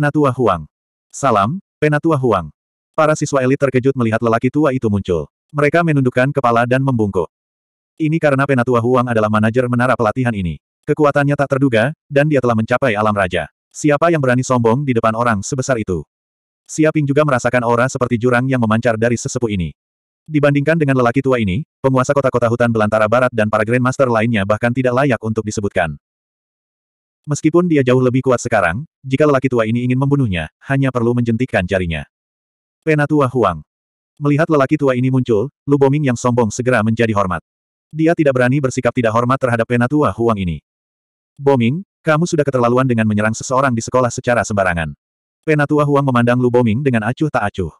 Penatua Huang. Salam, Penatua Huang. Para siswa elit terkejut melihat lelaki tua itu muncul. Mereka menundukkan kepala dan membungkuk. Ini karena Penatua Huang adalah manajer menara pelatihan ini. Kekuatannya tak terduga, dan dia telah mencapai alam raja. Siapa yang berani sombong di depan orang sebesar itu? Siaping juga merasakan aura seperti jurang yang memancar dari sesepuh ini. Dibandingkan dengan lelaki tua ini, penguasa kota-kota hutan belantara barat dan para Grandmaster lainnya bahkan tidak layak untuk disebutkan. Meskipun dia jauh lebih kuat sekarang, jika lelaki tua ini ingin membunuhnya, hanya perlu menjentikkan jarinya. Penatua Huang. Melihat lelaki tua ini muncul, Lu Boming yang sombong segera menjadi hormat. Dia tidak berani bersikap tidak hormat terhadap penatua Huang ini. Boming, kamu sudah keterlaluan dengan menyerang seseorang di sekolah secara sembarangan. Penatua Huang memandang Lu Boming dengan acuh tak acuh.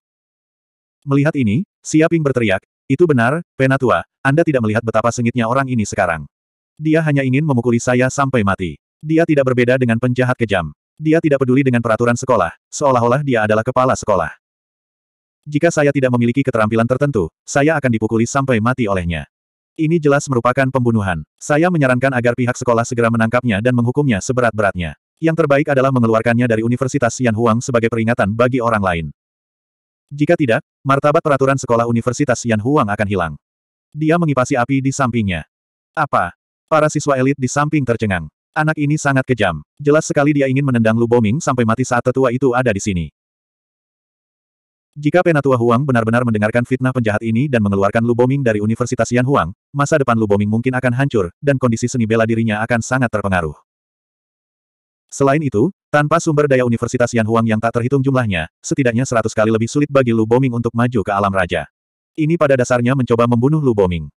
Melihat ini, Siaping berteriak, itu benar, Penatua, Anda tidak melihat betapa sengitnya orang ini sekarang. Dia hanya ingin memukuli saya sampai mati. Dia tidak berbeda dengan penjahat kejam. Dia tidak peduli dengan peraturan sekolah, seolah-olah dia adalah kepala sekolah. Jika saya tidak memiliki keterampilan tertentu, saya akan dipukuli sampai mati olehnya. Ini jelas merupakan pembunuhan. Saya menyarankan agar pihak sekolah segera menangkapnya dan menghukumnya seberat-beratnya. Yang terbaik adalah mengeluarkannya dari Universitas Yan Huang sebagai peringatan bagi orang lain. Jika tidak, martabat peraturan sekolah Universitas Yan Huang akan hilang. Dia mengipasi api di sampingnya. Apa? Para siswa elit di samping tercengang. Anak ini sangat kejam. Jelas sekali dia ingin menendang Lu Boming sampai mati saat tetua itu ada di sini. Jika Penatua Huang benar-benar mendengarkan fitnah penjahat ini dan mengeluarkan Lu Boming dari Universitas Yan Huang, masa depan Lu Boming mungkin akan hancur, dan kondisi seni bela dirinya akan sangat terpengaruh. Selain itu, tanpa sumber daya Universitas Yan Huang yang tak terhitung jumlahnya, setidaknya seratus kali lebih sulit bagi Lu Boming untuk maju ke alam raja. Ini pada dasarnya mencoba membunuh Lu Boming.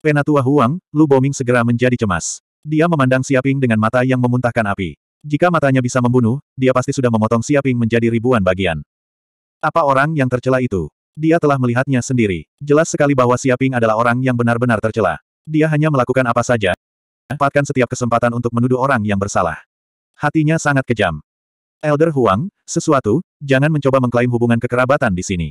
Penatua Huang, Lu Boming segera menjadi cemas. Dia memandang Siaping dengan mata yang memuntahkan api. Jika matanya bisa membunuh, dia pasti sudah memotong Siaping menjadi ribuan bagian. Apa orang yang tercela itu? Dia telah melihatnya sendiri. Jelas sekali bahwa Siaping adalah orang yang benar-benar tercela. Dia hanya melakukan apa saja. Empatkan setiap kesempatan untuk menuduh orang yang bersalah. Hatinya sangat kejam. Elder Huang, sesuatu, jangan mencoba mengklaim hubungan kekerabatan di sini.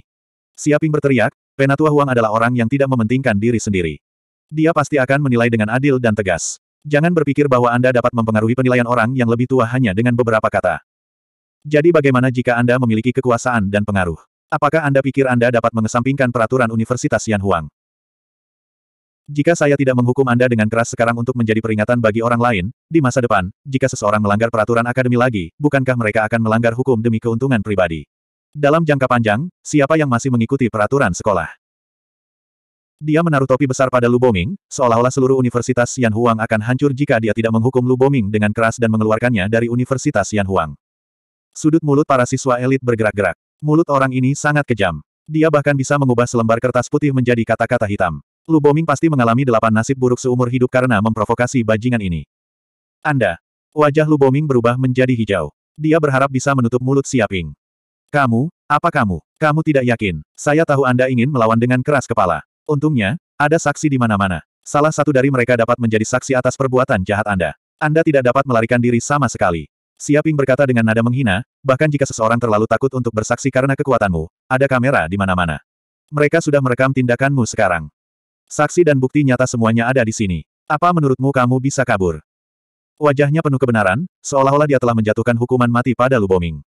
Siaping berteriak, Penatua Huang adalah orang yang tidak mementingkan diri sendiri. Dia pasti akan menilai dengan adil dan tegas. Jangan berpikir bahwa Anda dapat mempengaruhi penilaian orang yang lebih tua hanya dengan beberapa kata. Jadi bagaimana jika Anda memiliki kekuasaan dan pengaruh? Apakah Anda pikir Anda dapat mengesampingkan peraturan Universitas Yan Huang? Jika saya tidak menghukum Anda dengan keras sekarang untuk menjadi peringatan bagi orang lain, di masa depan, jika seseorang melanggar peraturan akademi lagi, bukankah mereka akan melanggar hukum demi keuntungan pribadi? Dalam jangka panjang, siapa yang masih mengikuti peraturan sekolah? Dia menaruh topi besar pada Lu Boming, seolah-olah seluruh Universitas Yan Huang akan hancur jika dia tidak menghukum Lu Boming dengan keras dan mengeluarkannya dari Universitas Yan Huang. Sudut mulut para siswa elit bergerak-gerak. Mulut orang ini sangat kejam. Dia bahkan bisa mengubah selembar kertas putih menjadi kata-kata hitam. Lu Boming pasti mengalami delapan nasib buruk seumur hidup karena memprovokasi bajingan ini. Anda. Wajah Lu Boming berubah menjadi hijau. Dia berharap bisa menutup mulut Siaping. Kamu, apa kamu? Kamu tidak yakin. Saya tahu Anda ingin melawan dengan keras kepala. Untungnya, ada saksi di mana-mana. Salah satu dari mereka dapat menjadi saksi atas perbuatan jahat Anda. Anda tidak dapat melarikan diri sama sekali. Siaping berkata dengan nada menghina, bahkan jika seseorang terlalu takut untuk bersaksi karena kekuatanmu, ada kamera di mana-mana. Mereka sudah merekam tindakanmu sekarang. Saksi dan bukti nyata semuanya ada di sini. Apa menurutmu kamu bisa kabur? Wajahnya penuh kebenaran, seolah-olah dia telah menjatuhkan hukuman mati pada Luboming.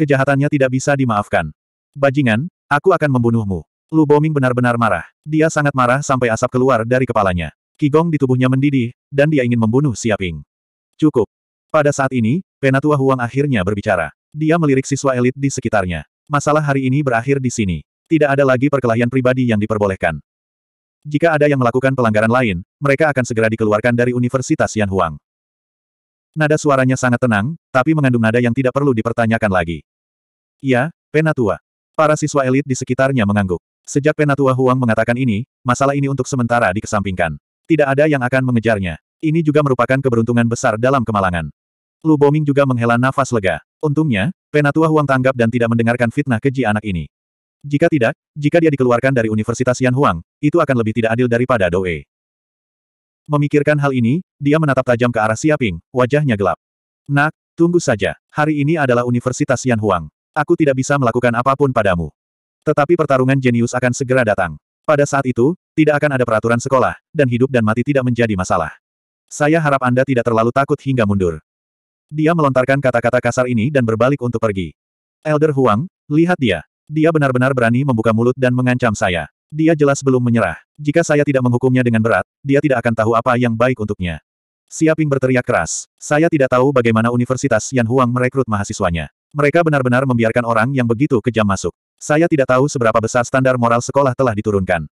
Kejahatannya tidak bisa dimaafkan. Bajingan, aku akan membunuhmu. Lu Boming benar-benar marah. Dia sangat marah sampai asap keluar dari kepalanya. Kigong di tubuhnya mendidih, dan dia ingin membunuh Siaping. Cukup. Pada saat ini, Penatua Huang akhirnya berbicara. Dia melirik siswa elit di sekitarnya. Masalah hari ini berakhir di sini. Tidak ada lagi perkelahian pribadi yang diperbolehkan. Jika ada yang melakukan pelanggaran lain, mereka akan segera dikeluarkan dari Universitas Yan Huang. Nada suaranya sangat tenang, tapi mengandung nada yang tidak perlu dipertanyakan lagi. Ya, Penatua. Para siswa elit di sekitarnya mengangguk. Sejak Penatua Huang mengatakan ini, masalah ini untuk sementara dikesampingkan. Tidak ada yang akan mengejarnya. Ini juga merupakan keberuntungan besar dalam kemalangan. Lu Boming juga menghela nafas lega. Untungnya, Penatua Huang tanggap dan tidak mendengarkan fitnah keji anak ini. Jika tidak, jika dia dikeluarkan dari Universitas Yan Huang, itu akan lebih tidak adil daripada Doe. Memikirkan hal ini, dia menatap tajam ke arah Siaping, wajahnya gelap. Nak, tunggu saja. Hari ini adalah Universitas Yan Huang. Aku tidak bisa melakukan apapun padamu. Tetapi pertarungan jenius akan segera datang. Pada saat itu, tidak akan ada peraturan sekolah, dan hidup dan mati tidak menjadi masalah. Saya harap Anda tidak terlalu takut hingga mundur. Dia melontarkan kata-kata kasar ini dan berbalik untuk pergi. Elder Huang, lihat dia. Dia benar-benar berani membuka mulut dan mengancam saya. Dia jelas belum menyerah. Jika saya tidak menghukumnya dengan berat, dia tidak akan tahu apa yang baik untuknya. Siaping berteriak keras. Saya tidak tahu bagaimana Universitas Yan Huang merekrut mahasiswanya. Mereka benar-benar membiarkan orang yang begitu kejam masuk. Saya tidak tahu seberapa besar standar moral sekolah telah diturunkan.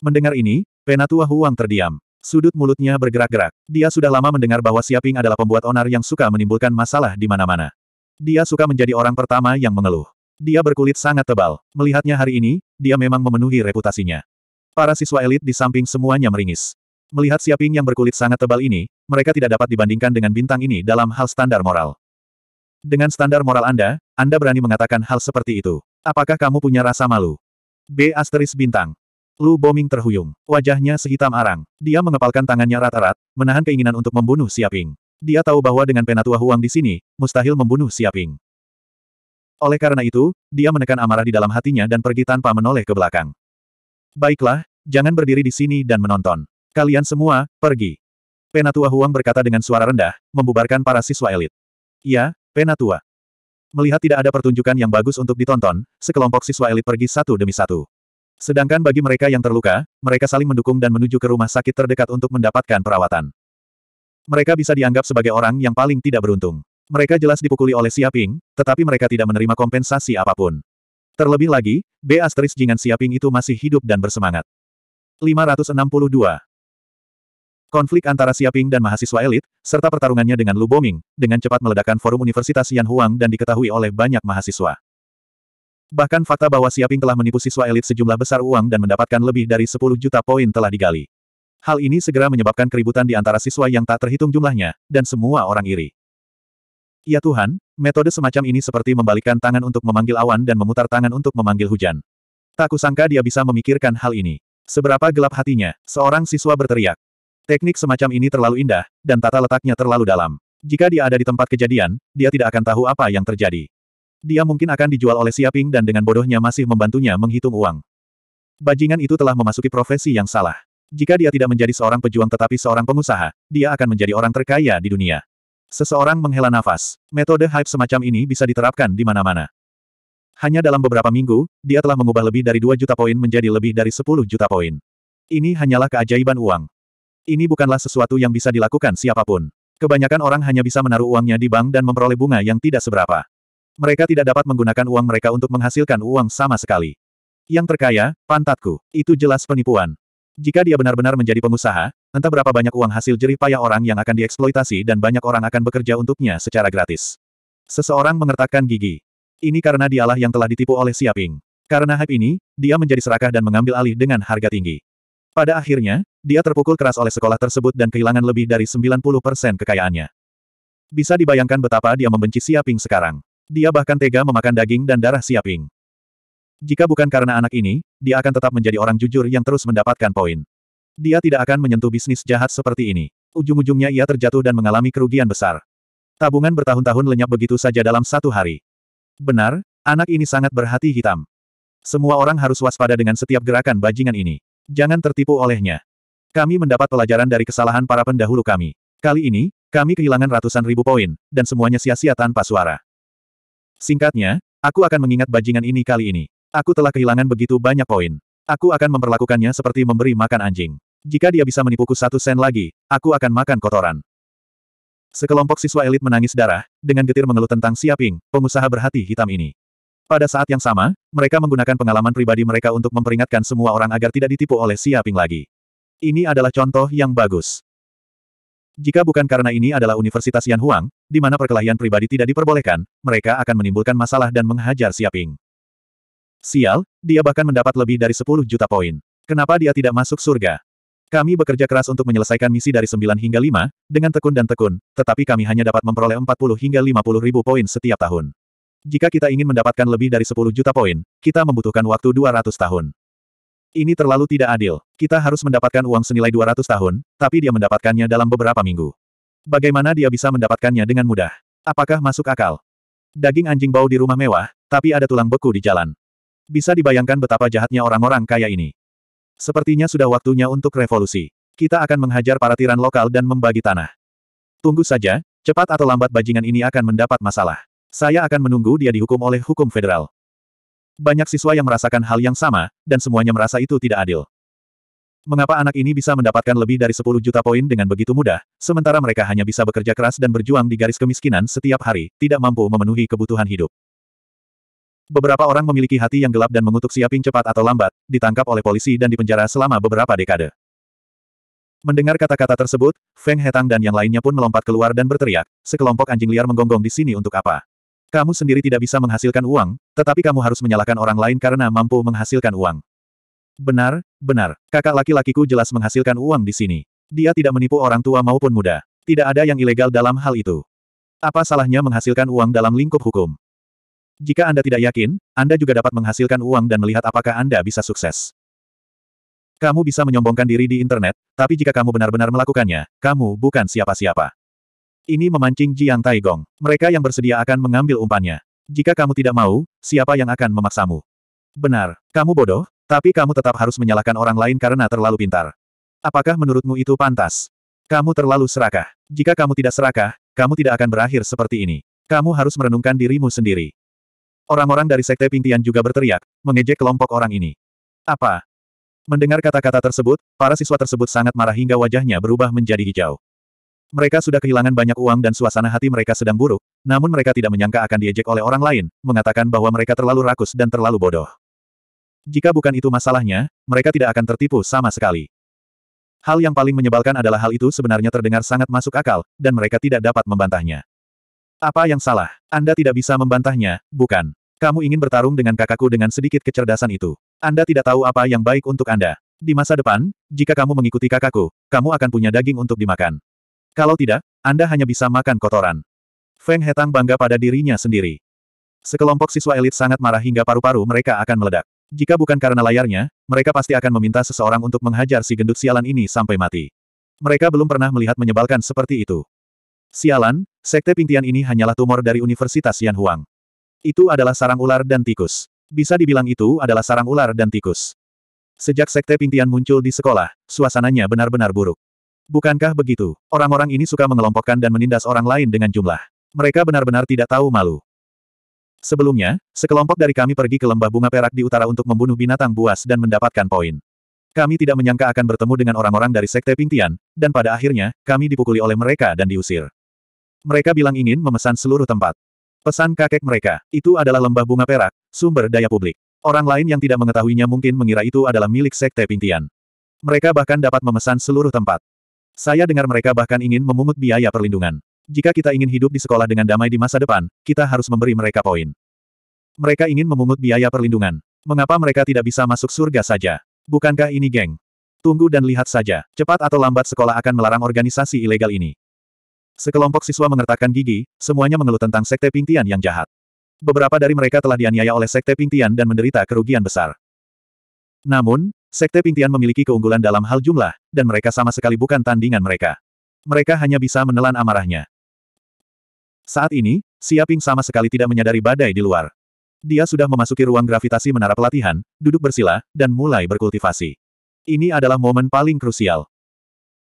Mendengar ini, Penatua Huang terdiam. Sudut mulutnya bergerak-gerak. Dia sudah lama mendengar bahwa Siaping adalah pembuat onar yang suka menimbulkan masalah di mana-mana. Dia suka menjadi orang pertama yang mengeluh. Dia berkulit sangat tebal. Melihatnya hari ini, dia memang memenuhi reputasinya. Para siswa elit di samping semuanya meringis. Melihat Siaping yang berkulit sangat tebal ini, mereka tidak dapat dibandingkan dengan bintang ini dalam hal standar moral. Dengan standar moral Anda, Anda berani mengatakan hal seperti itu. Apakah kamu punya rasa malu? B asteris bintang. Lu Boming terhuyung. Wajahnya sehitam arang. Dia mengepalkan tangannya rata rat menahan keinginan untuk membunuh Siaping. Dia tahu bahwa dengan penatua Huang di sini, mustahil membunuh Siaping. Oleh karena itu, dia menekan amarah di dalam hatinya dan pergi tanpa menoleh ke belakang. Baiklah, jangan berdiri di sini dan menonton. Kalian semua, pergi. Penatua Huang berkata dengan suara rendah, membubarkan para siswa elit. Ya, Penatua. Melihat tidak ada pertunjukan yang bagus untuk ditonton, sekelompok siswa elit pergi satu demi satu. Sedangkan bagi mereka yang terluka, mereka saling mendukung dan menuju ke rumah sakit terdekat untuk mendapatkan perawatan. Mereka bisa dianggap sebagai orang yang paling tidak beruntung. Mereka jelas dipukuli oleh Siaping, tetapi mereka tidak menerima kompensasi apapun. Terlebih lagi, B. asteris Jingan Siaping itu masih hidup dan bersemangat. 562. Konflik antara Siaping dan mahasiswa elit, serta pertarungannya dengan Lu Boming, dengan cepat meledakkan forum Universitas Yan Huang dan diketahui oleh banyak mahasiswa. Bahkan fakta bahwa Siaping telah menipu siswa elit sejumlah besar uang dan mendapatkan lebih dari 10 juta poin telah digali. Hal ini segera menyebabkan keributan di antara siswa yang tak terhitung jumlahnya, dan semua orang iri. Ya Tuhan, metode semacam ini seperti membalikkan tangan untuk memanggil awan dan memutar tangan untuk memanggil hujan. Tak kusangka dia bisa memikirkan hal ini. Seberapa gelap hatinya, seorang siswa berteriak. Teknik semacam ini terlalu indah, dan tata letaknya terlalu dalam. Jika dia ada di tempat kejadian, dia tidak akan tahu apa yang terjadi. Dia mungkin akan dijual oleh Siaping dan dengan bodohnya masih membantunya menghitung uang. Bajingan itu telah memasuki profesi yang salah. Jika dia tidak menjadi seorang pejuang tetapi seorang pengusaha, dia akan menjadi orang terkaya di dunia. Seseorang menghela nafas. Metode hype semacam ini bisa diterapkan di mana-mana. Hanya dalam beberapa minggu, dia telah mengubah lebih dari 2 juta poin menjadi lebih dari 10 juta poin. Ini hanyalah keajaiban uang. Ini bukanlah sesuatu yang bisa dilakukan siapapun. Kebanyakan orang hanya bisa menaruh uangnya di bank dan memperoleh bunga yang tidak seberapa. Mereka tidak dapat menggunakan uang mereka untuk menghasilkan uang sama sekali. Yang terkaya, pantatku, itu jelas penipuan. Jika dia benar-benar menjadi pengusaha, entah berapa banyak uang hasil jerih payah orang yang akan dieksploitasi dan banyak orang akan bekerja untuknya secara gratis. Seseorang mengertakkan gigi. Ini karena dialah yang telah ditipu oleh Siaping. Karena hype ini, dia menjadi serakah dan mengambil alih dengan harga tinggi. Pada akhirnya, dia terpukul keras oleh sekolah tersebut dan kehilangan lebih dari 90% kekayaannya. Bisa dibayangkan betapa dia membenci Siaping sekarang. Dia bahkan tega memakan daging dan darah Siaping. Jika bukan karena anak ini, dia akan tetap menjadi orang jujur yang terus mendapatkan poin. Dia tidak akan menyentuh bisnis jahat seperti ini. Ujung-ujungnya ia terjatuh dan mengalami kerugian besar. Tabungan bertahun-tahun lenyap begitu saja dalam satu hari. Benar, anak ini sangat berhati hitam. Semua orang harus waspada dengan setiap gerakan bajingan ini. Jangan tertipu olehnya. Kami mendapat pelajaran dari kesalahan para pendahulu kami. Kali ini, kami kehilangan ratusan ribu poin, dan semuanya sia-sia tanpa suara. Singkatnya, aku akan mengingat bajingan ini kali ini. Aku telah kehilangan begitu banyak poin. Aku akan memperlakukannya seperti memberi makan anjing. Jika dia bisa menipuku satu sen lagi, aku akan makan kotoran. Sekelompok siswa elit menangis darah, dengan getir mengeluh tentang Siaping, pengusaha berhati hitam ini. Pada saat yang sama, mereka menggunakan pengalaman pribadi mereka untuk memperingatkan semua orang agar tidak ditipu oleh Siaping lagi. Ini adalah contoh yang bagus. Jika bukan karena ini adalah Universitas Yan Huang, di mana perkelahian pribadi tidak diperbolehkan, mereka akan menimbulkan masalah dan menghajar Siaping. Sial, dia bahkan mendapat lebih dari 10 juta poin. Kenapa dia tidak masuk surga? Kami bekerja keras untuk menyelesaikan misi dari 9 hingga 5, dengan tekun dan tekun, tetapi kami hanya dapat memperoleh 40 hingga 50 ribu poin setiap tahun. Jika kita ingin mendapatkan lebih dari 10 juta poin, kita membutuhkan waktu 200 tahun. Ini terlalu tidak adil. Kita harus mendapatkan uang senilai 200 tahun, tapi dia mendapatkannya dalam beberapa minggu. Bagaimana dia bisa mendapatkannya dengan mudah? Apakah masuk akal? Daging anjing bau di rumah mewah, tapi ada tulang beku di jalan. Bisa dibayangkan betapa jahatnya orang-orang kaya ini. Sepertinya sudah waktunya untuk revolusi. Kita akan menghajar para tiran lokal dan membagi tanah. Tunggu saja, cepat atau lambat bajingan ini akan mendapat masalah. Saya akan menunggu dia dihukum oleh hukum federal. Banyak siswa yang merasakan hal yang sama, dan semuanya merasa itu tidak adil. Mengapa anak ini bisa mendapatkan lebih dari 10 juta poin dengan begitu mudah, sementara mereka hanya bisa bekerja keras dan berjuang di garis kemiskinan setiap hari, tidak mampu memenuhi kebutuhan hidup. Beberapa orang memiliki hati yang gelap dan mengutuk Siaping cepat atau lambat, ditangkap oleh polisi dan dipenjara selama beberapa dekade. Mendengar kata-kata tersebut, Feng Hetang dan yang lainnya pun melompat keluar dan berteriak, sekelompok anjing liar menggonggong di sini untuk apa? Kamu sendiri tidak bisa menghasilkan uang, tetapi kamu harus menyalahkan orang lain karena mampu menghasilkan uang. Benar, benar. Kakak laki-lakiku jelas menghasilkan uang di sini. Dia tidak menipu orang tua maupun muda. Tidak ada yang ilegal dalam hal itu. Apa salahnya menghasilkan uang dalam lingkup hukum? Jika Anda tidak yakin, Anda juga dapat menghasilkan uang dan melihat apakah Anda bisa sukses. Kamu bisa menyombongkan diri di internet, tapi jika kamu benar-benar melakukannya, kamu bukan siapa-siapa. Ini memancing Jiang Taigong. Mereka yang bersedia akan mengambil umpannya. Jika kamu tidak mau, siapa yang akan memaksamu? Benar, kamu bodoh, tapi kamu tetap harus menyalahkan orang lain karena terlalu pintar. Apakah menurutmu itu pantas? Kamu terlalu serakah. Jika kamu tidak serakah, kamu tidak akan berakhir seperti ini. Kamu harus merenungkan dirimu sendiri. Orang-orang dari Sekte Pingtian juga berteriak, mengejek kelompok orang ini. Apa? Mendengar kata-kata tersebut, para siswa tersebut sangat marah hingga wajahnya berubah menjadi hijau. Mereka sudah kehilangan banyak uang dan suasana hati mereka sedang buruk, namun mereka tidak menyangka akan diejek oleh orang lain, mengatakan bahwa mereka terlalu rakus dan terlalu bodoh. Jika bukan itu masalahnya, mereka tidak akan tertipu sama sekali. Hal yang paling menyebalkan adalah hal itu sebenarnya terdengar sangat masuk akal, dan mereka tidak dapat membantahnya. Apa yang salah? Anda tidak bisa membantahnya, bukan? Kamu ingin bertarung dengan kakakku dengan sedikit kecerdasan itu. Anda tidak tahu apa yang baik untuk Anda. Di masa depan, jika kamu mengikuti kakakku, kamu akan punya daging untuk dimakan. Kalau tidak, Anda hanya bisa makan kotoran. Feng Hetang bangga pada dirinya sendiri. Sekelompok siswa elit sangat marah hingga paru-paru mereka akan meledak. Jika bukan karena layarnya, mereka pasti akan meminta seseorang untuk menghajar si gendut sialan ini sampai mati. Mereka belum pernah melihat menyebalkan seperti itu. Sialan, sekte pintian ini hanyalah tumor dari Universitas Yan Huang. Itu adalah sarang ular dan tikus. Bisa dibilang itu adalah sarang ular dan tikus. Sejak sekte pintian muncul di sekolah, suasananya benar-benar buruk. Bukankah begitu? Orang-orang ini suka mengelompokkan dan menindas orang lain dengan jumlah. Mereka benar-benar tidak tahu malu. Sebelumnya, sekelompok dari kami pergi ke lembah bunga perak di utara untuk membunuh binatang buas dan mendapatkan poin. Kami tidak menyangka akan bertemu dengan orang-orang dari Sekte Pingtian, dan pada akhirnya, kami dipukuli oleh mereka dan diusir. Mereka bilang ingin memesan seluruh tempat. Pesan kakek mereka, itu adalah lembah bunga perak, sumber daya publik. Orang lain yang tidak mengetahuinya mungkin mengira itu adalah milik Sekte Pingtian. Mereka bahkan dapat memesan seluruh tempat. Saya dengar mereka bahkan ingin memungut biaya perlindungan. Jika kita ingin hidup di sekolah dengan damai di masa depan, kita harus memberi mereka poin. Mereka ingin memungut biaya perlindungan. Mengapa mereka tidak bisa masuk surga saja? Bukankah ini geng? Tunggu dan lihat saja, cepat atau lambat sekolah akan melarang organisasi ilegal ini. Sekelompok siswa mengertakkan gigi, semuanya mengeluh tentang sekte Pingtian yang jahat. Beberapa dari mereka telah dianiaya oleh sekte Pingtian dan menderita kerugian besar. Namun, Sekte Pingtian memiliki keunggulan dalam hal jumlah, dan mereka sama sekali bukan tandingan mereka. Mereka hanya bisa menelan amarahnya. Saat ini, Siaping sama sekali tidak menyadari badai di luar. Dia sudah memasuki ruang gravitasi menara pelatihan, duduk bersila, dan mulai berkultivasi. Ini adalah momen paling krusial.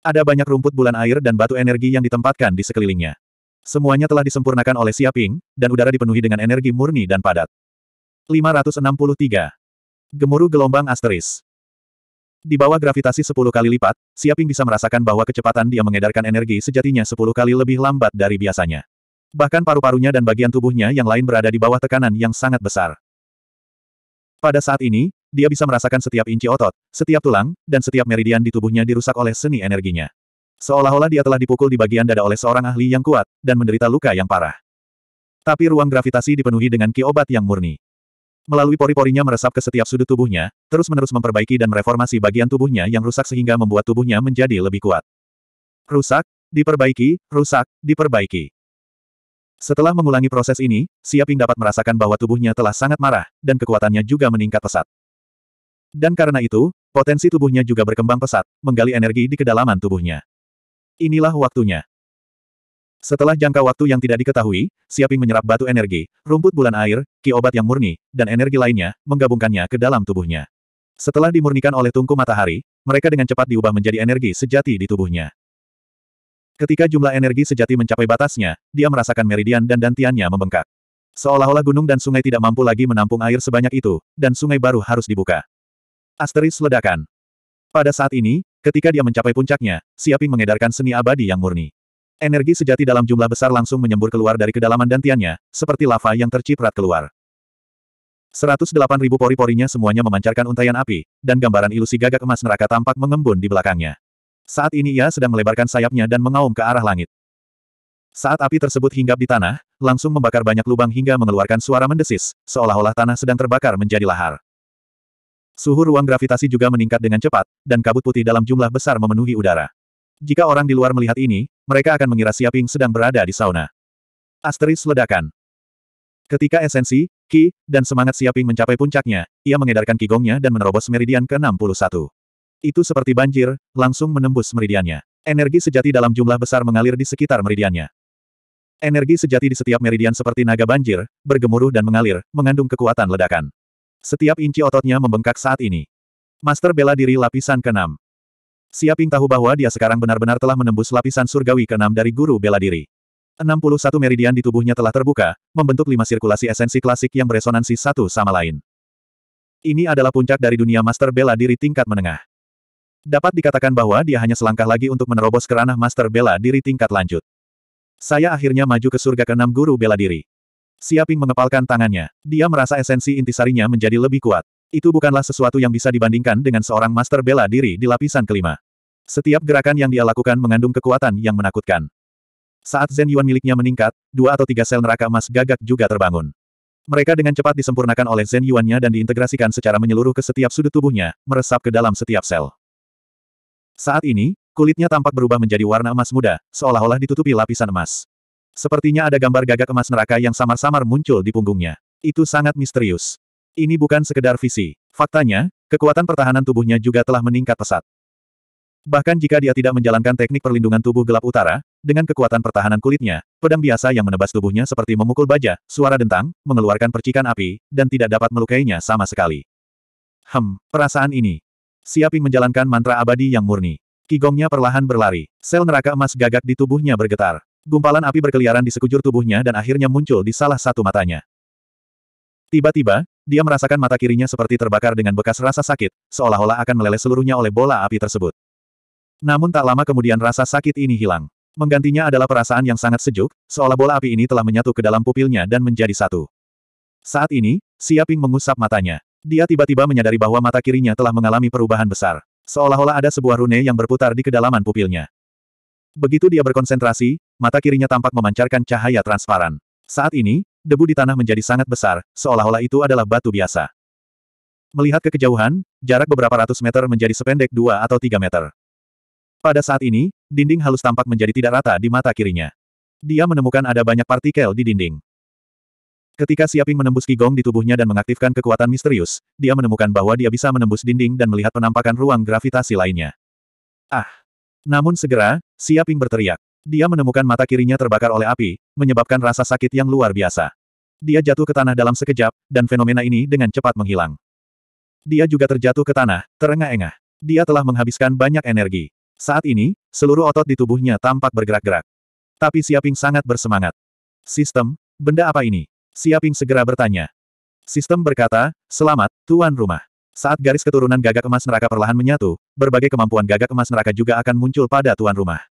Ada banyak rumput bulan air dan batu energi yang ditempatkan di sekelilingnya. Semuanya telah disempurnakan oleh Siaping, dan udara dipenuhi dengan energi murni dan padat. 563. Gemuruh gelombang asteris. Di bawah gravitasi 10 kali lipat, Siaping bisa merasakan bahwa kecepatan dia mengedarkan energi sejatinya 10 kali lebih lambat dari biasanya. Bahkan paru-parunya dan bagian tubuhnya yang lain berada di bawah tekanan yang sangat besar. Pada saat ini, dia bisa merasakan setiap inci otot, setiap tulang, dan setiap meridian di tubuhnya dirusak oleh seni energinya. Seolah-olah dia telah dipukul di bagian dada oleh seorang ahli yang kuat, dan menderita luka yang parah. Tapi ruang gravitasi dipenuhi dengan kiobat yang murni. Melalui pori-porinya meresap ke setiap sudut tubuhnya, terus-menerus memperbaiki dan mereformasi bagian tubuhnya yang rusak sehingga membuat tubuhnya menjadi lebih kuat. Rusak, diperbaiki, rusak, diperbaiki. Setelah mengulangi proses ini, Siaping dapat merasakan bahwa tubuhnya telah sangat marah, dan kekuatannya juga meningkat pesat. Dan karena itu, potensi tubuhnya juga berkembang pesat, menggali energi di kedalaman tubuhnya. Inilah waktunya. Setelah jangka waktu yang tidak diketahui, Siaping menyerap batu energi, rumput bulan air, ki obat yang murni, dan energi lainnya, menggabungkannya ke dalam tubuhnya. Setelah dimurnikan oleh tungku matahari, mereka dengan cepat diubah menjadi energi sejati di tubuhnya. Ketika jumlah energi sejati mencapai batasnya, dia merasakan meridian dan dantiannya membengkak. Seolah-olah gunung dan sungai tidak mampu lagi menampung air sebanyak itu, dan sungai baru harus dibuka. Asteris ledakan. Pada saat ini, ketika dia mencapai puncaknya, Siaping mengedarkan seni abadi yang murni. Energi sejati dalam jumlah besar langsung menyembur keluar dari kedalaman dantiannya, seperti lava yang terciprat keluar. 108.000 pori-porinya semuanya memancarkan untaian api, dan gambaran ilusi gagak emas neraka tampak mengembun di belakangnya. Saat ini ia sedang melebarkan sayapnya dan mengaum ke arah langit. Saat api tersebut hinggap di tanah, langsung membakar banyak lubang hingga mengeluarkan suara mendesis, seolah-olah tanah sedang terbakar menjadi lahar. Suhu ruang gravitasi juga meningkat dengan cepat, dan kabut putih dalam jumlah besar memenuhi udara. Jika orang di luar melihat ini, mereka akan mengira Siaping sedang berada di sauna. Asteris ledakan. Ketika esensi, Ki, dan semangat Siaping mencapai puncaknya, ia mengedarkan kigongnya dan menerobos meridian ke-61. Itu seperti banjir, langsung menembus meridiannya. Energi sejati dalam jumlah besar mengalir di sekitar meridiannya. Energi sejati di setiap meridian seperti naga banjir, bergemuruh dan mengalir, mengandung kekuatan ledakan. Setiap inci ototnya membengkak saat ini. Master bela diri lapisan keenam. Siaping tahu bahwa dia sekarang benar-benar telah menembus lapisan surgawi keenam dari guru bela diri. 61 meridian di tubuhnya telah terbuka, membentuk lima sirkulasi esensi klasik yang beresonansi satu sama lain. Ini adalah puncak dari dunia master bela diri tingkat menengah. Dapat dikatakan bahwa dia hanya selangkah lagi untuk menerobos ke ranah master bela diri tingkat lanjut. Saya akhirnya maju ke surga keenam guru bela diri. Siaping mengepalkan tangannya. Dia merasa esensi intisarinya menjadi lebih kuat. Itu bukanlah sesuatu yang bisa dibandingkan dengan seorang master bela diri di lapisan kelima. Setiap gerakan yang dia lakukan mengandung kekuatan yang menakutkan. Saat Zen Yuan miliknya meningkat, dua atau tiga sel neraka emas gagak juga terbangun. Mereka dengan cepat disempurnakan oleh Zen Yuan-nya dan diintegrasikan secara menyeluruh ke setiap sudut tubuhnya, meresap ke dalam setiap sel. Saat ini, kulitnya tampak berubah menjadi warna emas muda, seolah-olah ditutupi lapisan emas. Sepertinya ada gambar gagak emas neraka yang samar-samar muncul di punggungnya. Itu sangat misterius. Ini bukan sekedar visi. Faktanya, kekuatan pertahanan tubuhnya juga telah meningkat pesat. Bahkan jika dia tidak menjalankan teknik perlindungan tubuh gelap utara, dengan kekuatan pertahanan kulitnya, pedang biasa yang menebas tubuhnya seperti memukul baja, suara dentang, mengeluarkan percikan api, dan tidak dapat melukainya sama sekali. Hem, perasaan ini. Siaping menjalankan mantra abadi yang murni. Kigongnya perlahan berlari. Sel neraka emas gagak di tubuhnya bergetar. Gumpalan api berkeliaran di sekujur tubuhnya dan akhirnya muncul di salah satu matanya. Tiba-tiba, dia merasakan mata kirinya seperti terbakar dengan bekas rasa sakit, seolah-olah akan meleleh seluruhnya oleh bola api tersebut. Namun tak lama kemudian rasa sakit ini hilang. Menggantinya adalah perasaan yang sangat sejuk, seolah bola api ini telah menyatu ke dalam pupilnya dan menjadi satu. Saat ini, Siaping mengusap matanya. Dia tiba-tiba menyadari bahwa mata kirinya telah mengalami perubahan besar. Seolah-olah ada sebuah rune yang berputar di kedalaman pupilnya. Begitu dia berkonsentrasi, mata kirinya tampak memancarkan cahaya transparan. Saat ini, debu di tanah menjadi sangat besar, seolah-olah itu adalah batu biasa. Melihat ke kejauhan, jarak beberapa ratus meter menjadi sependek dua atau tiga meter. Pada saat ini, dinding halus tampak menjadi tidak rata di mata kirinya. Dia menemukan ada banyak partikel di dinding. Ketika Siaping menembus Qigong di tubuhnya dan mengaktifkan kekuatan misterius, dia menemukan bahwa dia bisa menembus dinding dan melihat penampakan ruang gravitasi lainnya. Ah! Namun segera, Siaping berteriak. Dia menemukan mata kirinya terbakar oleh api, menyebabkan rasa sakit yang luar biasa. Dia jatuh ke tanah dalam sekejap, dan fenomena ini dengan cepat menghilang. Dia juga terjatuh ke tanah, terengah-engah. Dia telah menghabiskan banyak energi. Saat ini, seluruh otot di tubuhnya tampak bergerak-gerak. Tapi Siaping sangat bersemangat. Sistem, benda apa ini? Siaping segera bertanya. Sistem berkata, selamat, tuan rumah. Saat garis keturunan gagak emas neraka perlahan menyatu, berbagai kemampuan gagak emas neraka juga akan muncul pada tuan rumah.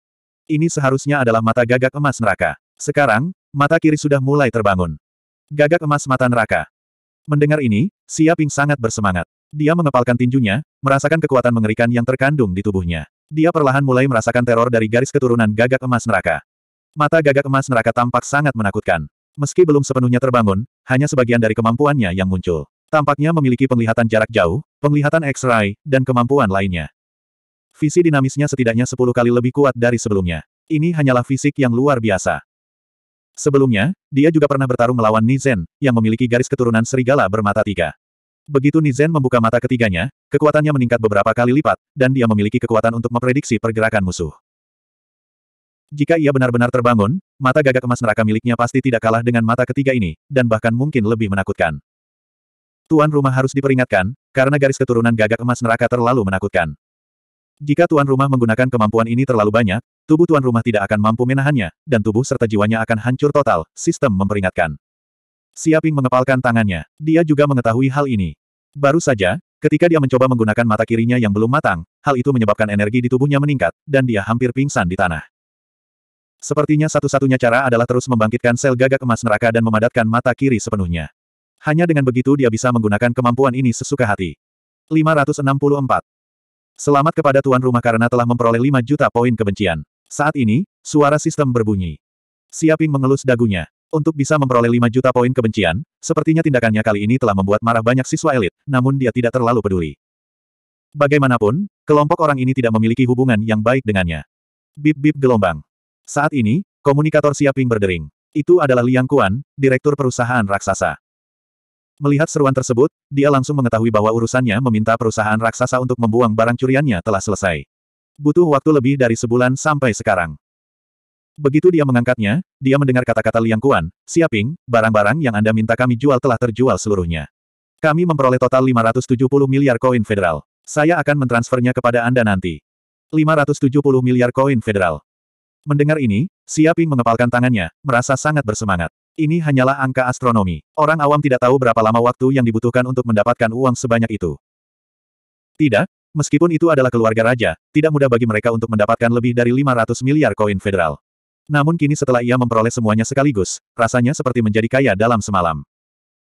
Ini seharusnya adalah mata gagak emas neraka. Sekarang, mata kiri sudah mulai terbangun. Gagak emas mata neraka. Mendengar ini, Siaping sangat bersemangat. Dia mengepalkan tinjunya, merasakan kekuatan mengerikan yang terkandung di tubuhnya. Dia perlahan mulai merasakan teror dari garis keturunan gagak emas neraka. Mata gagak emas neraka tampak sangat menakutkan. Meski belum sepenuhnya terbangun, hanya sebagian dari kemampuannya yang muncul. Tampaknya memiliki penglihatan jarak jauh, penglihatan X-ray, dan kemampuan lainnya. Visi dinamisnya setidaknya 10 kali lebih kuat dari sebelumnya. Ini hanyalah fisik yang luar biasa. Sebelumnya, dia juga pernah bertarung melawan Nizen, yang memiliki garis keturunan serigala bermata tiga. Begitu Nizen membuka mata ketiganya, kekuatannya meningkat beberapa kali lipat, dan dia memiliki kekuatan untuk memprediksi pergerakan musuh. Jika ia benar-benar terbangun, mata gagak emas neraka miliknya pasti tidak kalah dengan mata ketiga ini, dan bahkan mungkin lebih menakutkan. Tuan rumah harus diperingatkan, karena garis keturunan gagak emas neraka terlalu menakutkan. Jika tuan rumah menggunakan kemampuan ini terlalu banyak, tubuh tuan rumah tidak akan mampu menahannya, dan tubuh serta jiwanya akan hancur total, sistem memperingatkan. Siaping mengepalkan tangannya. Dia juga mengetahui hal ini. Baru saja, ketika dia mencoba menggunakan mata kirinya yang belum matang, hal itu menyebabkan energi di tubuhnya meningkat, dan dia hampir pingsan di tanah. Sepertinya satu-satunya cara adalah terus membangkitkan sel gagak emas neraka dan memadatkan mata kiri sepenuhnya. Hanya dengan begitu dia bisa menggunakan kemampuan ini sesuka hati. 564. Selamat kepada tuan rumah karena telah memperoleh 5 juta poin kebencian. Saat ini, suara sistem berbunyi. Siaping mengelus dagunya. Untuk bisa memperoleh 5 juta poin kebencian, sepertinya tindakannya kali ini telah membuat marah banyak siswa elit, namun dia tidak terlalu peduli. Bagaimanapun, kelompok orang ini tidak memiliki hubungan yang baik dengannya. Bip-bip gelombang. Saat ini, komunikator Siaping berdering. Itu adalah Liang Kuan, direktur perusahaan raksasa. Melihat seruan tersebut, dia langsung mengetahui bahwa urusannya meminta perusahaan raksasa untuk membuang barang curiannya telah selesai. Butuh waktu lebih dari sebulan sampai sekarang. Begitu dia mengangkatnya, dia mendengar kata-kata Liang Kuan, Siaping, barang-barang yang Anda minta kami jual telah terjual seluruhnya. Kami memperoleh total 570 miliar koin federal. Saya akan mentransfernya kepada Anda nanti. 570 miliar koin federal. Mendengar ini, Siaping mengepalkan tangannya, merasa sangat bersemangat. Ini hanyalah angka astronomi. Orang awam tidak tahu berapa lama waktu yang dibutuhkan untuk mendapatkan uang sebanyak itu. Tidak, meskipun itu adalah keluarga raja, tidak mudah bagi mereka untuk mendapatkan lebih dari 500 miliar koin federal. Namun kini setelah ia memperoleh semuanya sekaligus, rasanya seperti menjadi kaya dalam semalam.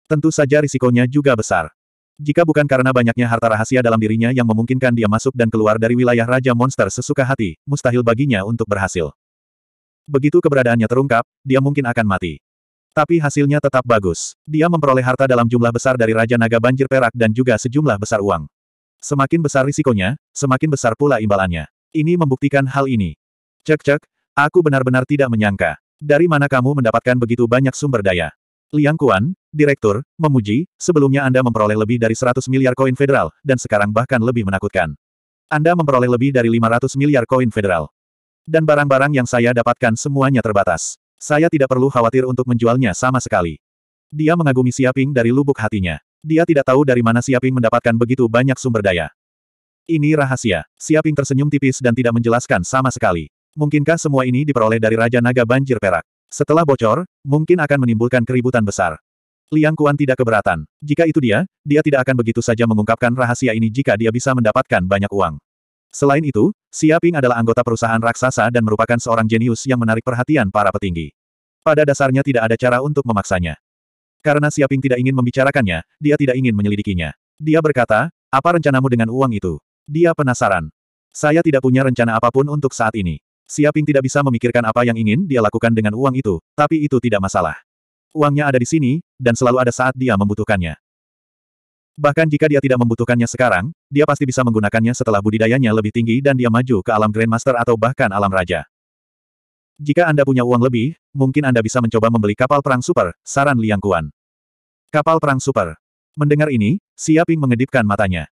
Tentu saja risikonya juga besar. Jika bukan karena banyaknya harta rahasia dalam dirinya yang memungkinkan dia masuk dan keluar dari wilayah Raja Monster sesuka hati, mustahil baginya untuk berhasil. Begitu keberadaannya terungkap, dia mungkin akan mati. Tapi hasilnya tetap bagus. Dia memperoleh harta dalam jumlah besar dari Raja Naga Banjir Perak dan juga sejumlah besar uang. Semakin besar risikonya, semakin besar pula imbalannya. Ini membuktikan hal ini. Cek-cek, aku benar-benar tidak menyangka. Dari mana kamu mendapatkan begitu banyak sumber daya? Liang Kuan, Direktur, memuji, sebelumnya Anda memperoleh lebih dari 100 miliar koin federal, dan sekarang bahkan lebih menakutkan. Anda memperoleh lebih dari 500 miliar koin federal. Dan barang-barang yang saya dapatkan semuanya terbatas. Saya tidak perlu khawatir untuk menjualnya sama sekali. Dia mengagumi Siaping dari lubuk hatinya. Dia tidak tahu dari mana Siaping mendapatkan begitu banyak sumber daya. Ini rahasia. Siaping tersenyum tipis dan tidak menjelaskan sama sekali. Mungkinkah semua ini diperoleh dari Raja Naga Banjir Perak? Setelah bocor, mungkin akan menimbulkan keributan besar. Liang Kuan tidak keberatan. Jika itu dia, dia tidak akan begitu saja mengungkapkan rahasia ini jika dia bisa mendapatkan banyak uang. Selain itu, Siaping adalah anggota perusahaan raksasa dan merupakan seorang jenius yang menarik perhatian para petinggi. Pada dasarnya tidak ada cara untuk memaksanya. Karena Siaping tidak ingin membicarakannya, dia tidak ingin menyelidikinya. Dia berkata, apa rencanamu dengan uang itu? Dia penasaran. Saya tidak punya rencana apapun untuk saat ini. Siaping tidak bisa memikirkan apa yang ingin dia lakukan dengan uang itu, tapi itu tidak masalah. Uangnya ada di sini, dan selalu ada saat dia membutuhkannya. Bahkan jika dia tidak membutuhkannya sekarang, dia pasti bisa menggunakannya setelah budidayanya lebih tinggi dan dia maju ke alam Grandmaster atau bahkan alam Raja. Jika Anda punya uang lebih, mungkin Anda bisa mencoba membeli kapal perang super, saran Liang Kuan. Kapal perang super. Mendengar ini, Xia mengedipkan matanya.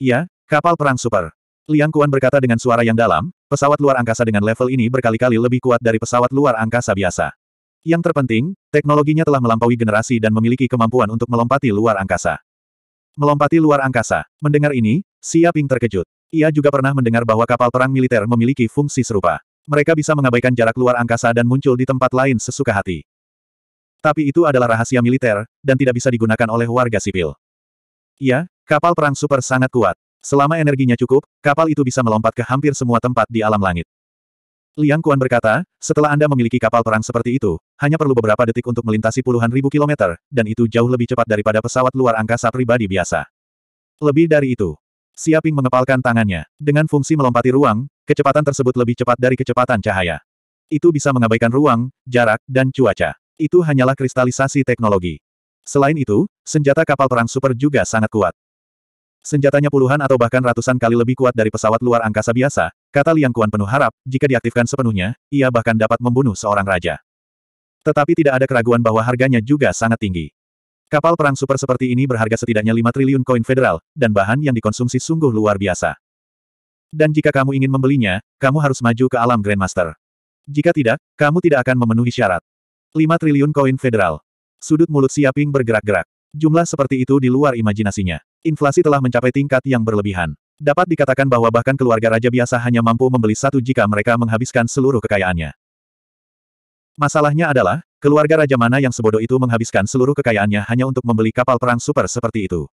Iya, kapal perang super. Liang Kuan berkata dengan suara yang dalam, pesawat luar angkasa dengan level ini berkali-kali lebih kuat dari pesawat luar angkasa biasa. Yang terpenting, teknologinya telah melampaui generasi dan memiliki kemampuan untuk melompati luar angkasa. Melompati luar angkasa. Mendengar ini, Siaping terkejut. Ia juga pernah mendengar bahwa kapal perang militer memiliki fungsi serupa. Mereka bisa mengabaikan jarak luar angkasa dan muncul di tempat lain sesuka hati. Tapi itu adalah rahasia militer, dan tidak bisa digunakan oleh warga sipil. Iya, kapal perang super sangat kuat. Selama energinya cukup, kapal itu bisa melompat ke hampir semua tempat di alam langit. Liang Kuan berkata, setelah Anda memiliki kapal perang seperti itu, hanya perlu beberapa detik untuk melintasi puluhan ribu kilometer, dan itu jauh lebih cepat daripada pesawat luar angkasa pribadi biasa. Lebih dari itu, Siaping mengepalkan tangannya. Dengan fungsi melompati ruang, kecepatan tersebut lebih cepat dari kecepatan cahaya. Itu bisa mengabaikan ruang, jarak, dan cuaca. Itu hanyalah kristalisasi teknologi. Selain itu, senjata kapal perang super juga sangat kuat. Senjatanya puluhan atau bahkan ratusan kali lebih kuat dari pesawat luar angkasa biasa, Kata Liang Kuan penuh harap, jika diaktifkan sepenuhnya, ia bahkan dapat membunuh seorang raja. Tetapi tidak ada keraguan bahwa harganya juga sangat tinggi. Kapal perang super seperti ini berharga setidaknya 5 triliun koin federal, dan bahan yang dikonsumsi sungguh luar biasa. Dan jika kamu ingin membelinya, kamu harus maju ke alam Grandmaster. Jika tidak, kamu tidak akan memenuhi syarat. 5 triliun koin federal. Sudut mulut Siaping bergerak-gerak. Jumlah seperti itu di luar imajinasinya. Inflasi telah mencapai tingkat yang berlebihan. Dapat dikatakan bahwa bahkan keluarga raja biasa hanya mampu membeli satu jika mereka menghabiskan seluruh kekayaannya. Masalahnya adalah, keluarga raja mana yang sebodoh itu menghabiskan seluruh kekayaannya hanya untuk membeli kapal perang super seperti itu.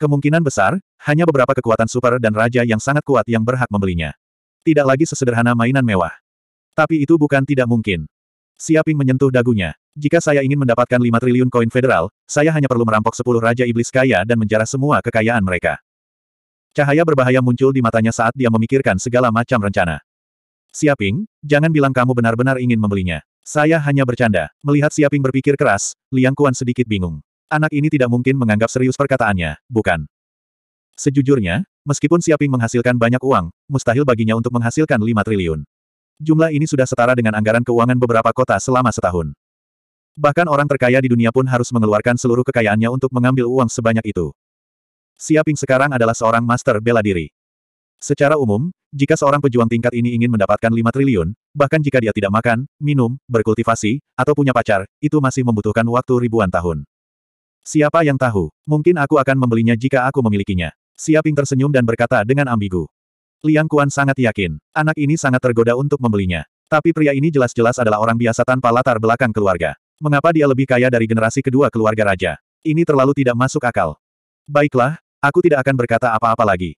Kemungkinan besar, hanya beberapa kekuatan super dan raja yang sangat kuat yang berhak membelinya. Tidak lagi sesederhana mainan mewah. Tapi itu bukan tidak mungkin. Siaping menyentuh dagunya. Jika saya ingin mendapatkan 5 triliun koin federal, saya hanya perlu merampok 10 raja iblis kaya dan menjarah semua kekayaan mereka. Cahaya berbahaya muncul di matanya saat dia memikirkan segala macam rencana. Siaping, jangan bilang kamu benar-benar ingin membelinya. Saya hanya bercanda. Melihat Siaping berpikir keras, Liang Kuan sedikit bingung. Anak ini tidak mungkin menganggap serius perkataannya, bukan? Sejujurnya, meskipun Siaping menghasilkan banyak uang, mustahil baginya untuk menghasilkan 5 triliun. Jumlah ini sudah setara dengan anggaran keuangan beberapa kota selama setahun. Bahkan orang terkaya di dunia pun harus mengeluarkan seluruh kekayaannya untuk mengambil uang sebanyak itu. Siaping sekarang adalah seorang master bela diri. Secara umum, jika seorang pejuang tingkat ini ingin mendapatkan 5 triliun, bahkan jika dia tidak makan, minum, berkultivasi, atau punya pacar, itu masih membutuhkan waktu ribuan tahun. Siapa yang tahu? Mungkin aku akan membelinya jika aku memilikinya. Siaping tersenyum dan berkata dengan ambigu. Liang Kuan sangat yakin. Anak ini sangat tergoda untuk membelinya. Tapi pria ini jelas-jelas adalah orang biasa tanpa latar belakang keluarga. Mengapa dia lebih kaya dari generasi kedua keluarga raja? Ini terlalu tidak masuk akal. Baiklah, Aku tidak akan berkata apa-apa lagi.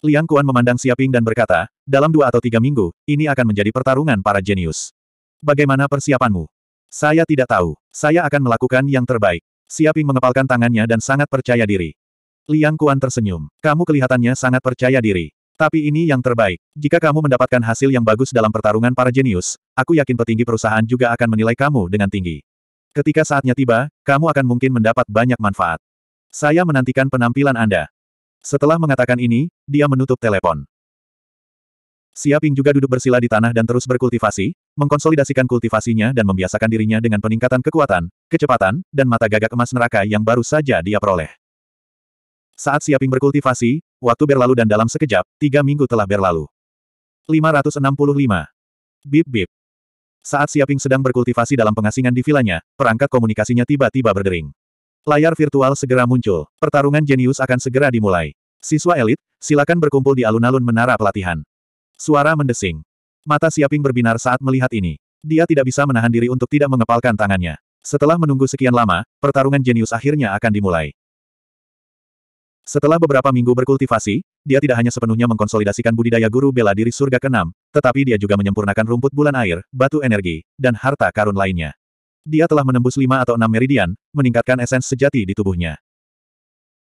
Liang Kuan memandang Siaping dan berkata, dalam dua atau tiga minggu, ini akan menjadi pertarungan para jenius. Bagaimana persiapanmu? Saya tidak tahu. Saya akan melakukan yang terbaik. Siaping mengepalkan tangannya dan sangat percaya diri. Liang Kuan tersenyum. Kamu kelihatannya sangat percaya diri. Tapi ini yang terbaik. Jika kamu mendapatkan hasil yang bagus dalam pertarungan para jenius, aku yakin petinggi perusahaan juga akan menilai kamu dengan tinggi. Ketika saatnya tiba, kamu akan mungkin mendapat banyak manfaat. Saya menantikan penampilan Anda. Setelah mengatakan ini, dia menutup telepon. Siaping juga duduk bersila di tanah dan terus berkultivasi, mengkonsolidasikan kultivasinya dan membiasakan dirinya dengan peningkatan kekuatan, kecepatan, dan mata gagak emas neraka yang baru saja dia peroleh. Saat Siaping berkultivasi, waktu berlalu dan dalam sekejap, tiga minggu telah berlalu. 565. Bip-bip. Saat Siaping sedang berkultivasi dalam pengasingan di vilanya, perangkat komunikasinya tiba-tiba berdering. Layar virtual segera muncul. Pertarungan jenius akan segera dimulai. Siswa elit, silakan berkumpul di alun-alun menara pelatihan. Suara mendesing. Mata Siaping berbinar saat melihat ini. Dia tidak bisa menahan diri untuk tidak mengepalkan tangannya. Setelah menunggu sekian lama, pertarungan jenius akhirnya akan dimulai. Setelah beberapa minggu berkultivasi, dia tidak hanya sepenuhnya mengkonsolidasikan budidaya guru bela diri surga keenam, tetapi dia juga menyempurnakan rumput bulan air, batu energi, dan harta karun lainnya. Dia telah menembus lima atau enam meridian, meningkatkan esens sejati di tubuhnya.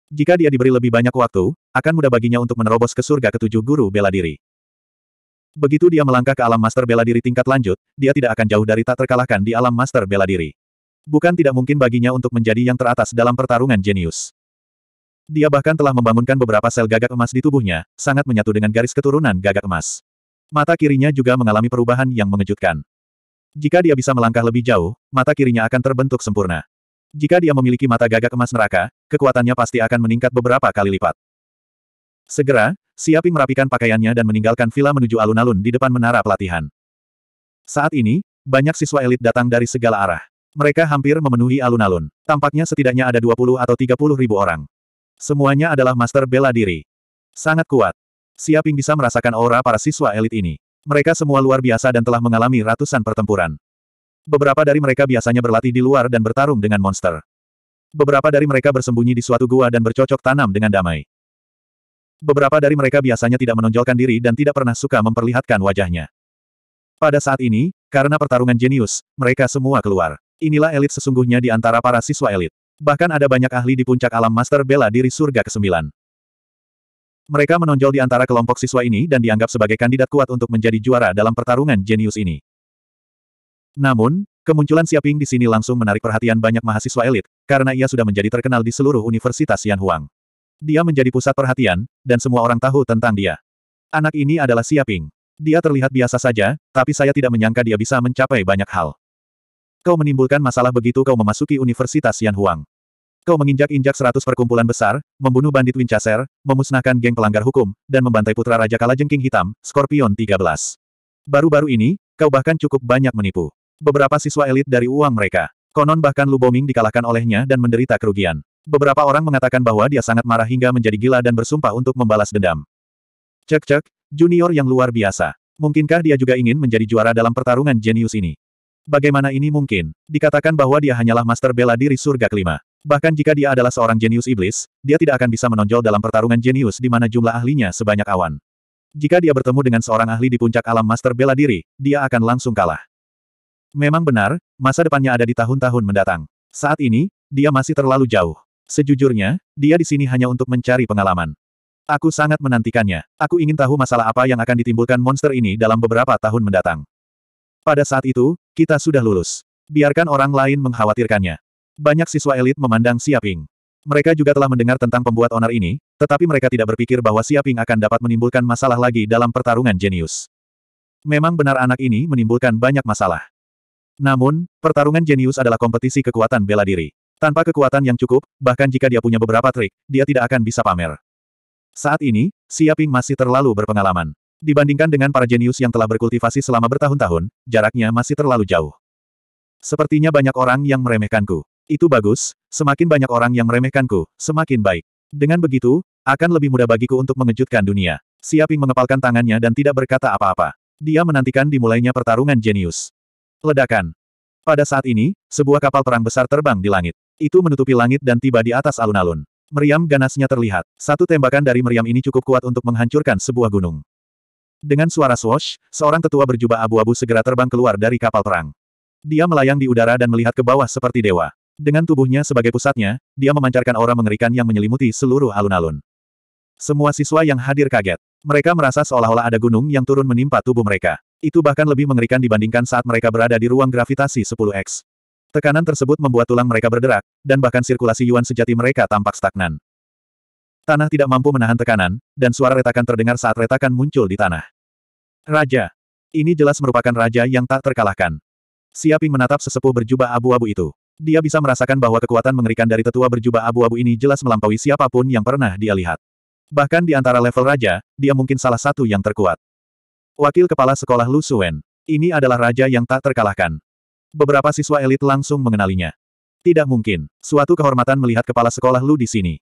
Jika dia diberi lebih banyak waktu, akan mudah baginya untuk menerobos ke surga ketujuh guru bela diri. Begitu dia melangkah ke alam master bela diri tingkat lanjut, dia tidak akan jauh dari tak terkalahkan di alam master bela diri. Bukan tidak mungkin baginya untuk menjadi yang teratas dalam pertarungan jenius. Dia bahkan telah membangunkan beberapa sel gagak emas di tubuhnya, sangat menyatu dengan garis keturunan gagak emas. Mata kirinya juga mengalami perubahan yang mengejutkan. Jika dia bisa melangkah lebih jauh, mata kirinya akan terbentuk sempurna. Jika dia memiliki mata gagak emas neraka, kekuatannya pasti akan meningkat beberapa kali lipat. Segera, Siaping merapikan pakaiannya dan meninggalkan villa menuju alun-alun di depan menara pelatihan. Saat ini, banyak siswa elit datang dari segala arah. Mereka hampir memenuhi alun-alun. Tampaknya setidaknya ada 20 atau 30 ribu orang. Semuanya adalah master bela diri. Sangat kuat. Siaping bisa merasakan aura para siswa elit ini. Mereka semua luar biasa dan telah mengalami ratusan pertempuran. Beberapa dari mereka biasanya berlatih di luar dan bertarung dengan monster. Beberapa dari mereka bersembunyi di suatu gua dan bercocok tanam dengan damai. Beberapa dari mereka biasanya tidak menonjolkan diri dan tidak pernah suka memperlihatkan wajahnya. Pada saat ini, karena pertarungan jenius, mereka semua keluar. Inilah elit sesungguhnya di antara para siswa elit. Bahkan ada banyak ahli di puncak alam master bela diri surga ke-9. Mereka menonjol di antara kelompok siswa ini dan dianggap sebagai kandidat kuat untuk menjadi juara dalam pertarungan jenius ini. Namun, kemunculan Siaping di sini langsung menarik perhatian banyak mahasiswa elit, karena ia sudah menjadi terkenal di seluruh Universitas Yanhuang. Dia menjadi pusat perhatian, dan semua orang tahu tentang dia. Anak ini adalah Siaping. Dia terlihat biasa saja, tapi saya tidak menyangka dia bisa mencapai banyak hal. Kau menimbulkan masalah begitu kau memasuki Universitas Yanhuang. Kau menginjak-injak seratus perkumpulan besar, membunuh bandit Winchester, memusnahkan geng pelanggar hukum, dan membantai putra Raja Kalajengking Hitam, Scorpion 13. Baru-baru ini, kau bahkan cukup banyak menipu. Beberapa siswa elit dari uang mereka. Konon bahkan Lu Boming dikalahkan olehnya dan menderita kerugian. Beberapa orang mengatakan bahwa dia sangat marah hingga menjadi gila dan bersumpah untuk membalas dendam. Cek-cek, junior yang luar biasa. Mungkinkah dia juga ingin menjadi juara dalam pertarungan jenius ini? Bagaimana ini mungkin? Dikatakan bahwa dia hanyalah master bela diri surga kelima. Bahkan jika dia adalah seorang jenius iblis, dia tidak akan bisa menonjol dalam pertarungan jenius di mana jumlah ahlinya sebanyak awan. Jika dia bertemu dengan seorang ahli di puncak alam master bela diri, dia akan langsung kalah. Memang benar, masa depannya ada di tahun-tahun mendatang. Saat ini, dia masih terlalu jauh. Sejujurnya, dia di sini hanya untuk mencari pengalaman. Aku sangat menantikannya. Aku ingin tahu masalah apa yang akan ditimbulkan monster ini dalam beberapa tahun mendatang. Pada saat itu, kita sudah lulus. Biarkan orang lain mengkhawatirkannya. Banyak siswa elit memandang Siaping. Mereka juga telah mendengar tentang pembuat onar ini, tetapi mereka tidak berpikir bahwa Siaping akan dapat menimbulkan masalah lagi dalam pertarungan jenius. Memang benar anak ini menimbulkan banyak masalah. Namun, pertarungan jenius adalah kompetisi kekuatan bela diri. Tanpa kekuatan yang cukup, bahkan jika dia punya beberapa trik, dia tidak akan bisa pamer. Saat ini, Siaping masih terlalu berpengalaman. Dibandingkan dengan para jenius yang telah berkultivasi selama bertahun-tahun, jaraknya masih terlalu jauh. Sepertinya banyak orang yang meremehkanku. Itu bagus, semakin banyak orang yang meremehkanku, semakin baik. Dengan begitu, akan lebih mudah bagiku untuk mengejutkan dunia. Siaping mengepalkan tangannya dan tidak berkata apa-apa. Dia menantikan dimulainya pertarungan jenius. Ledakan. Pada saat ini, sebuah kapal perang besar terbang di langit. Itu menutupi langit dan tiba di atas alun-alun. Meriam ganasnya terlihat. Satu tembakan dari meriam ini cukup kuat untuk menghancurkan sebuah gunung. Dengan suara swash, seorang tetua berjubah abu-abu segera terbang keluar dari kapal perang. Dia melayang di udara dan melihat ke bawah seperti dewa. Dengan tubuhnya sebagai pusatnya, dia memancarkan aura mengerikan yang menyelimuti seluruh alun-alun. Semua siswa yang hadir kaget. Mereka merasa seolah-olah ada gunung yang turun menimpa tubuh mereka. Itu bahkan lebih mengerikan dibandingkan saat mereka berada di ruang gravitasi 10X. Tekanan tersebut membuat tulang mereka berderak, dan bahkan sirkulasi yuan sejati mereka tampak stagnan. Tanah tidak mampu menahan tekanan, dan suara retakan terdengar saat retakan muncul di tanah. Raja. Ini jelas merupakan raja yang tak terkalahkan. Siaping menatap sesepuh berjubah abu-abu itu. Dia bisa merasakan bahwa kekuatan mengerikan dari tetua berjubah abu-abu ini jelas melampaui siapapun yang pernah dia lihat. Bahkan di antara level raja, dia mungkin salah satu yang terkuat. Wakil Kepala Sekolah Lu Suen. Ini adalah raja yang tak terkalahkan. Beberapa siswa elit langsung mengenalinya. Tidak mungkin. Suatu kehormatan melihat kepala sekolah Lu di sini.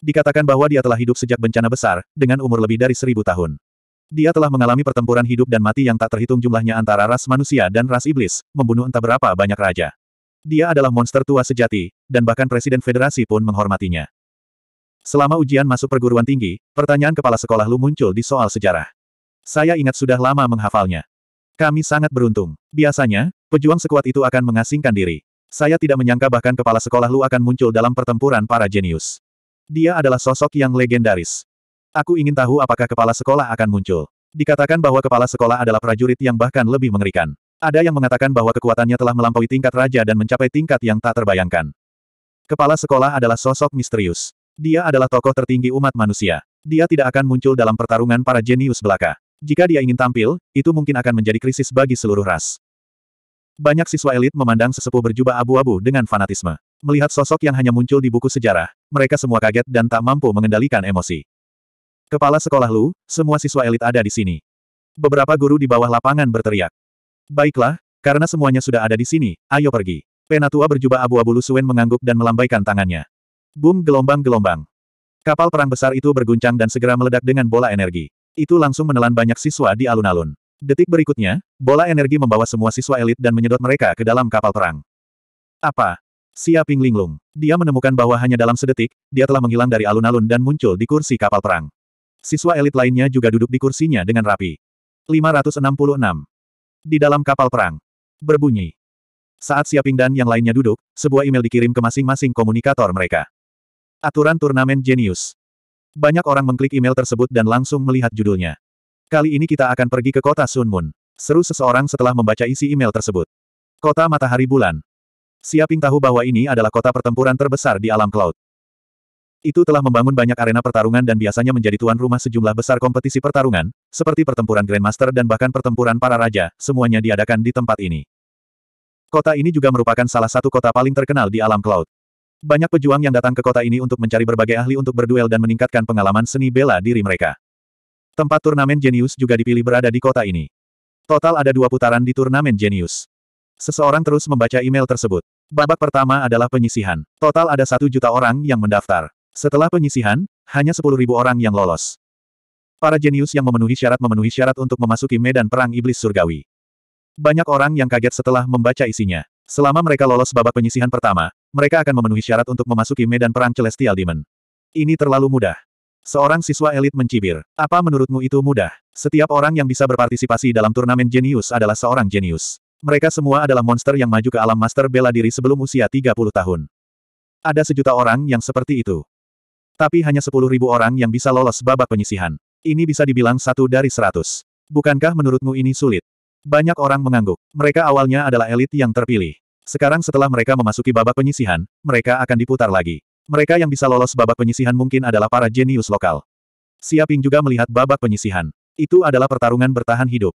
Dikatakan bahwa dia telah hidup sejak bencana besar, dengan umur lebih dari seribu tahun. Dia telah mengalami pertempuran hidup dan mati yang tak terhitung jumlahnya antara ras manusia dan ras iblis, membunuh entah berapa banyak raja. Dia adalah monster tua sejati, dan bahkan Presiden Federasi pun menghormatinya. Selama ujian masuk perguruan tinggi, pertanyaan kepala sekolah Lu muncul di soal sejarah. Saya ingat sudah lama menghafalnya. Kami sangat beruntung. Biasanya, pejuang sekuat itu akan mengasingkan diri. Saya tidak menyangka bahkan kepala sekolah Lu akan muncul dalam pertempuran para jenius. Dia adalah sosok yang legendaris. Aku ingin tahu apakah kepala sekolah akan muncul. Dikatakan bahwa kepala sekolah adalah prajurit yang bahkan lebih mengerikan. Ada yang mengatakan bahwa kekuatannya telah melampaui tingkat raja dan mencapai tingkat yang tak terbayangkan. Kepala sekolah adalah sosok misterius. Dia adalah tokoh tertinggi umat manusia. Dia tidak akan muncul dalam pertarungan para jenius belaka. Jika dia ingin tampil, itu mungkin akan menjadi krisis bagi seluruh ras. Banyak siswa elit memandang sesepuh berjubah abu-abu dengan fanatisme. Melihat sosok yang hanya muncul di buku sejarah, mereka semua kaget dan tak mampu mengendalikan emosi. Kepala sekolah Lu, semua siswa elit ada di sini. Beberapa guru di bawah lapangan berteriak. Baiklah, karena semuanya sudah ada di sini, ayo pergi. Penatua berjubah abu-abu Lusuen mengangguk dan melambaikan tangannya. Boom gelombang-gelombang. Kapal perang besar itu berguncang dan segera meledak dengan bola energi. Itu langsung menelan banyak siswa di alun-alun. Detik berikutnya, bola energi membawa semua siswa elit dan menyedot mereka ke dalam kapal perang. Apa? Siaping Ping linglung. Dia menemukan bahwa hanya dalam sedetik, dia telah menghilang dari alun-alun dan muncul di kursi kapal perang. Siswa elit lainnya juga duduk di kursinya dengan rapi. 566. Di dalam kapal perang. Berbunyi. Saat Siaping dan yang lainnya duduk, sebuah email dikirim ke masing-masing komunikator mereka. Aturan turnamen jenius. Banyak orang mengklik email tersebut dan langsung melihat judulnya. Kali ini kita akan pergi ke kota Sunmun. Seru seseorang setelah membaca isi email tersebut. Kota Matahari Bulan. Siaping tahu bahwa ini adalah kota pertempuran terbesar di alam cloud. Itu telah membangun banyak arena pertarungan dan biasanya menjadi tuan rumah sejumlah besar kompetisi pertarungan, seperti pertempuran Grandmaster dan bahkan pertempuran para raja, semuanya diadakan di tempat ini. Kota ini juga merupakan salah satu kota paling terkenal di alam cloud. Banyak pejuang yang datang ke kota ini untuk mencari berbagai ahli untuk berduel dan meningkatkan pengalaman seni bela diri mereka. Tempat turnamen genius juga dipilih berada di kota ini. Total ada dua putaran di turnamen genius. Seseorang terus membaca email tersebut. Babak pertama adalah penyisihan. Total ada satu juta orang yang mendaftar. Setelah penyisihan, hanya 10.000 orang yang lolos. Para jenius yang memenuhi syarat memenuhi syarat untuk memasuki medan perang iblis surgawi. Banyak orang yang kaget setelah membaca isinya. Selama mereka lolos babak penyisihan pertama, mereka akan memenuhi syarat untuk memasuki medan perang Celestial Demon. Ini terlalu mudah. Seorang siswa elit mencibir. Apa menurutmu itu mudah? Setiap orang yang bisa berpartisipasi dalam turnamen jenius adalah seorang jenius. Mereka semua adalah monster yang maju ke alam master bela diri sebelum usia 30 tahun. Ada sejuta orang yang seperti itu. Tapi hanya 10.000 orang yang bisa lolos babak penyisihan. Ini bisa dibilang satu dari seratus. Bukankah menurutmu ini sulit? Banyak orang mengangguk. Mereka awalnya adalah elit yang terpilih. Sekarang setelah mereka memasuki babak penyisihan, mereka akan diputar lagi. Mereka yang bisa lolos babak penyisihan mungkin adalah para jenius lokal. Siaping juga melihat babak penyisihan. Itu adalah pertarungan bertahan hidup.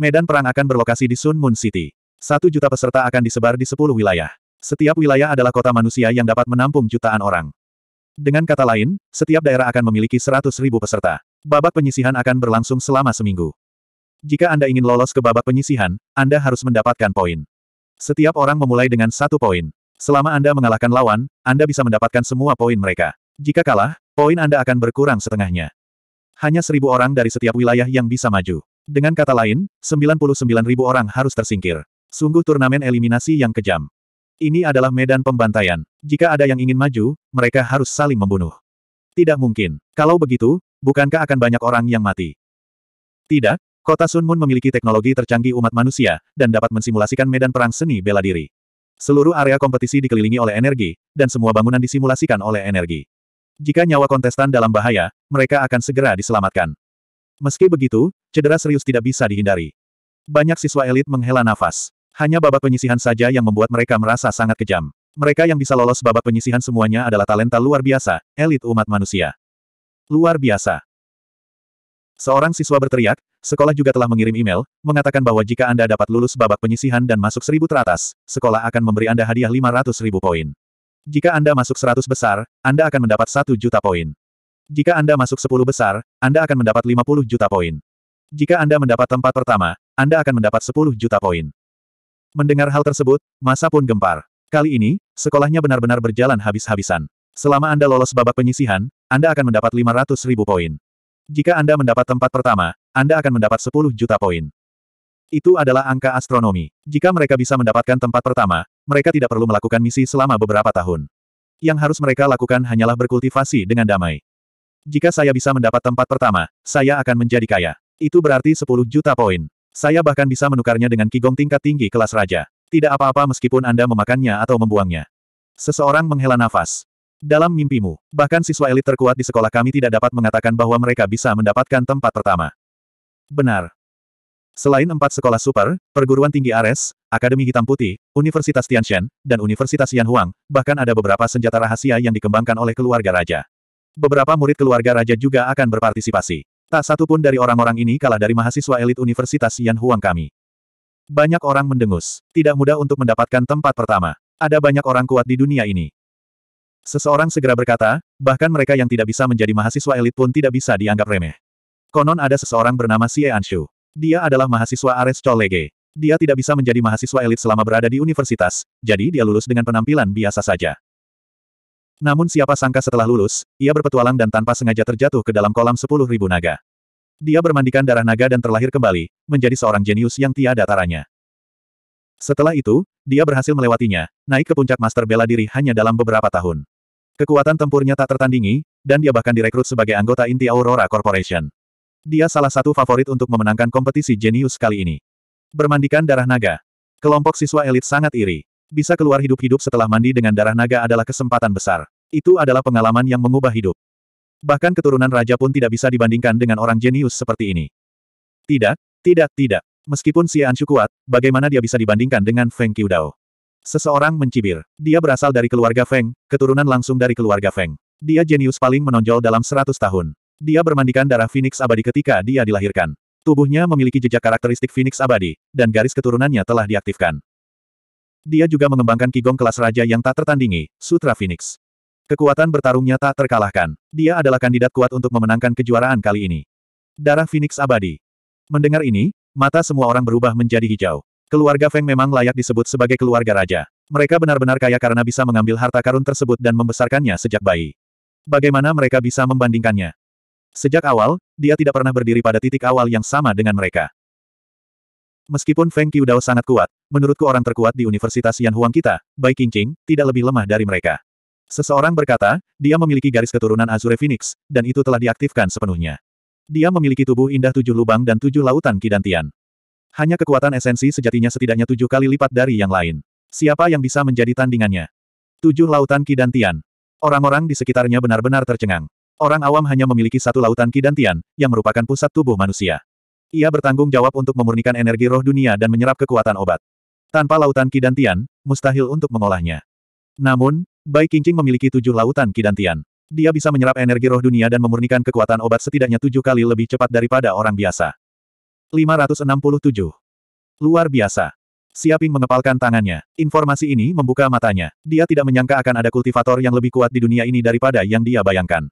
Medan perang akan berlokasi di Sun Moon City. Satu juta peserta akan disebar di sepuluh wilayah. Setiap wilayah adalah kota manusia yang dapat menampung jutaan orang. Dengan kata lain, setiap daerah akan memiliki 100.000 peserta. Babak penyisihan akan berlangsung selama seminggu. Jika Anda ingin lolos ke babak penyisihan, Anda harus mendapatkan poin. Setiap orang memulai dengan satu poin. Selama Anda mengalahkan lawan, Anda bisa mendapatkan semua poin mereka. Jika kalah, poin Anda akan berkurang setengahnya. Hanya seribu orang dari setiap wilayah yang bisa maju. Dengan kata lain, 99.000 orang harus tersingkir. Sungguh turnamen eliminasi yang kejam. Ini adalah medan pembantaian. Jika ada yang ingin maju, mereka harus saling membunuh. Tidak mungkin. Kalau begitu, bukankah akan banyak orang yang mati? Tidak, kota Sun Moon memiliki teknologi tercanggih umat manusia, dan dapat mensimulasikan medan perang seni bela diri. Seluruh area kompetisi dikelilingi oleh energi, dan semua bangunan disimulasikan oleh energi. Jika nyawa kontestan dalam bahaya, mereka akan segera diselamatkan. Meski begitu, cedera serius tidak bisa dihindari. Banyak siswa elit menghela nafas. Hanya babak penyisihan saja yang membuat mereka merasa sangat kejam. Mereka yang bisa lolos babak penyisihan semuanya adalah talenta luar biasa, elit umat manusia. Luar biasa. Seorang siswa berteriak, sekolah juga telah mengirim email, mengatakan bahwa jika Anda dapat lulus babak penyisihan dan masuk seribu teratas, sekolah akan memberi Anda hadiah 500 ribu poin. Jika Anda masuk 100 besar, Anda akan mendapat 1 juta poin. Jika Anda masuk 10 besar, Anda akan mendapat 50 juta poin. Jika Anda mendapat tempat pertama, Anda akan mendapat 10 juta poin. Mendengar hal tersebut, masa pun gempar. Kali ini, sekolahnya benar-benar berjalan habis-habisan. Selama Anda lolos babak penyisihan, Anda akan mendapat 500 ribu poin. Jika Anda mendapat tempat pertama, Anda akan mendapat 10 juta poin. Itu adalah angka astronomi. Jika mereka bisa mendapatkan tempat pertama, mereka tidak perlu melakukan misi selama beberapa tahun. Yang harus mereka lakukan hanyalah berkultivasi dengan damai. Jika saya bisa mendapat tempat pertama, saya akan menjadi kaya. Itu berarti 10 juta poin. Saya bahkan bisa menukarnya dengan kigong tingkat tinggi kelas raja. Tidak apa-apa meskipun Anda memakannya atau membuangnya. Seseorang menghela nafas. Dalam mimpimu, bahkan siswa elit terkuat di sekolah kami tidak dapat mengatakan bahwa mereka bisa mendapatkan tempat pertama. Benar. Selain empat sekolah super, perguruan tinggi Ares, Akademi Hitam Putih, Universitas Tianshan, dan Universitas Yanhuang, bahkan ada beberapa senjata rahasia yang dikembangkan oleh keluarga raja. Beberapa murid keluarga raja juga akan berpartisipasi. Tak satu pun dari orang-orang ini kalah dari mahasiswa elit Universitas Yan Huang kami. Banyak orang mendengus. Tidak mudah untuk mendapatkan tempat pertama. Ada banyak orang kuat di dunia ini. Seseorang segera berkata, bahkan mereka yang tidak bisa menjadi mahasiswa elit pun tidak bisa dianggap remeh. Konon ada seseorang bernama Xie Anshu. Dia adalah mahasiswa Ares Cholege. Dia tidak bisa menjadi mahasiswa elit selama berada di universitas, jadi dia lulus dengan penampilan biasa saja. Namun siapa sangka setelah lulus, ia berpetualang dan tanpa sengaja terjatuh ke dalam kolam sepuluh ribu naga. Dia bermandikan darah naga dan terlahir kembali, menjadi seorang jenius yang tiada taranya. Setelah itu, dia berhasil melewatinya, naik ke puncak master bela diri hanya dalam beberapa tahun. Kekuatan tempurnya tak tertandingi, dan dia bahkan direkrut sebagai anggota inti Aurora Corporation. Dia salah satu favorit untuk memenangkan kompetisi jenius kali ini. Bermandikan darah naga. Kelompok siswa elit sangat iri. Bisa keluar hidup-hidup setelah mandi dengan darah naga adalah kesempatan besar. Itu adalah pengalaman yang mengubah hidup. Bahkan keturunan raja pun tidak bisa dibandingkan dengan orang jenius seperti ini. Tidak, tidak, tidak. Meskipun si Anshu kuat, bagaimana dia bisa dibandingkan dengan Feng Qiudao? Seseorang mencibir. Dia berasal dari keluarga Feng, keturunan langsung dari keluarga Feng. Dia jenius paling menonjol dalam seratus tahun. Dia bermandikan darah Phoenix abadi ketika dia dilahirkan. Tubuhnya memiliki jejak karakteristik Phoenix abadi, dan garis keturunannya telah diaktifkan. Dia juga mengembangkan kigong kelas raja yang tak tertandingi, Sutra Phoenix. Kekuatan bertarungnya tak terkalahkan. Dia adalah kandidat kuat untuk memenangkan kejuaraan kali ini. Darah Phoenix abadi. Mendengar ini, mata semua orang berubah menjadi hijau. Keluarga Feng memang layak disebut sebagai keluarga raja. Mereka benar-benar kaya karena bisa mengambil harta karun tersebut dan membesarkannya sejak bayi. Bagaimana mereka bisa membandingkannya? Sejak awal, dia tidak pernah berdiri pada titik awal yang sama dengan mereka. Meskipun Feng Qiudao sangat kuat, menurutku orang terkuat di Universitas Yan Huang kita, Bai Qingqing, tidak lebih lemah dari mereka. Seseorang berkata, dia memiliki garis keturunan Azure Phoenix, dan itu telah diaktifkan sepenuhnya. Dia memiliki tubuh indah tujuh lubang dan tujuh lautan kidantian. Hanya kekuatan esensi sejatinya setidaknya tujuh kali lipat dari yang lain. Siapa yang bisa menjadi tandingannya? Tujuh lautan kidantian. Orang-orang di sekitarnya benar-benar tercengang. Orang awam hanya memiliki satu lautan kidantian, yang merupakan pusat tubuh manusia. Ia bertanggung jawab untuk memurnikan energi roh dunia dan menyerap kekuatan obat. Tanpa lautan kidantian, mustahil untuk mengolahnya. Namun, Bai Qingqing memiliki tujuh lautan kidantian. Dia bisa menyerap energi roh dunia dan memurnikan kekuatan obat setidaknya tujuh kali lebih cepat daripada orang biasa. 567. Luar biasa. Siaping mengepalkan tangannya. Informasi ini membuka matanya. Dia tidak menyangka akan ada kultivator yang lebih kuat di dunia ini daripada yang dia bayangkan.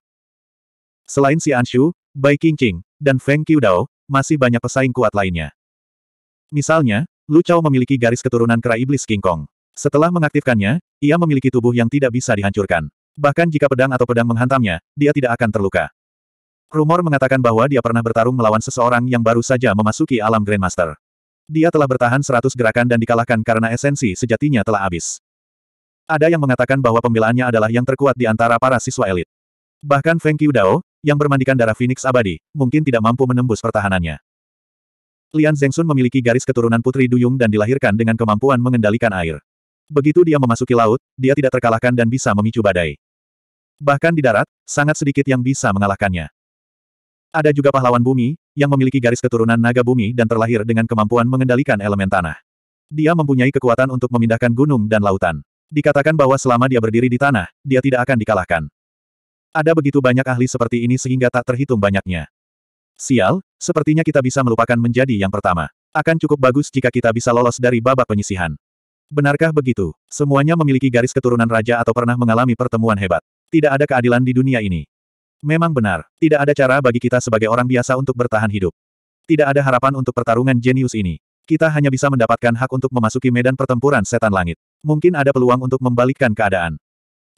Selain si Anshu, Bai Qingqing, dan Feng Qiudao, masih banyak pesaing kuat lainnya. Misalnya, Lu Chao memiliki garis keturunan kera iblis King Kong. Setelah mengaktifkannya, ia memiliki tubuh yang tidak bisa dihancurkan. Bahkan jika pedang atau pedang menghantamnya, dia tidak akan terluka. Rumor mengatakan bahwa dia pernah bertarung melawan seseorang yang baru saja memasuki alam Grandmaster. Dia telah bertahan seratus gerakan dan dikalahkan karena esensi sejatinya telah habis. Ada yang mengatakan bahwa pembelaannya adalah yang terkuat di antara para siswa elit. Bahkan Feng Dao, yang bermandikan darah Phoenix abadi, mungkin tidak mampu menembus pertahanannya. Lian Zhengsun memiliki garis keturunan Putri Duyung dan dilahirkan dengan kemampuan mengendalikan air. Begitu dia memasuki laut, dia tidak terkalahkan dan bisa memicu badai. Bahkan di darat, sangat sedikit yang bisa mengalahkannya. Ada juga pahlawan bumi, yang memiliki garis keturunan naga bumi dan terlahir dengan kemampuan mengendalikan elemen tanah. Dia mempunyai kekuatan untuk memindahkan gunung dan lautan. Dikatakan bahwa selama dia berdiri di tanah, dia tidak akan dikalahkan. Ada begitu banyak ahli seperti ini sehingga tak terhitung banyaknya. Sial, sepertinya kita bisa melupakan menjadi yang pertama. Akan cukup bagus jika kita bisa lolos dari babak penyisihan. Benarkah begitu? Semuanya memiliki garis keturunan raja atau pernah mengalami pertemuan hebat. Tidak ada keadilan di dunia ini. Memang benar, tidak ada cara bagi kita sebagai orang biasa untuk bertahan hidup. Tidak ada harapan untuk pertarungan jenius ini. Kita hanya bisa mendapatkan hak untuk memasuki medan pertempuran setan langit. Mungkin ada peluang untuk membalikkan keadaan.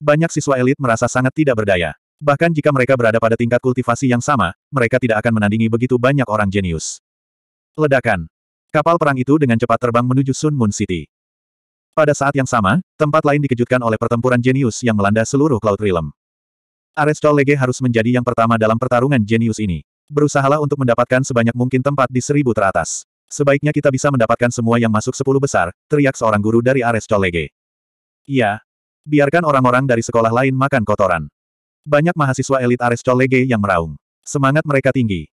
Banyak siswa elit merasa sangat tidak berdaya. Bahkan jika mereka berada pada tingkat kultivasi yang sama, mereka tidak akan menandingi begitu banyak orang jenius. Ledakan. Kapal perang itu dengan cepat terbang menuju Sun Moon City. Pada saat yang sama, tempat lain dikejutkan oleh pertempuran jenius yang melanda seluruh Cloud Realm. Arestol Lege harus menjadi yang pertama dalam pertarungan jenius ini. Berusahalah untuk mendapatkan sebanyak mungkin tempat di seribu teratas. Sebaiknya kita bisa mendapatkan semua yang masuk sepuluh besar, teriak seorang guru dari Arestol Lege. Iya. Biarkan orang-orang dari sekolah lain makan kotoran. Banyak mahasiswa elit Ares Colege yang meraung. Semangat mereka tinggi.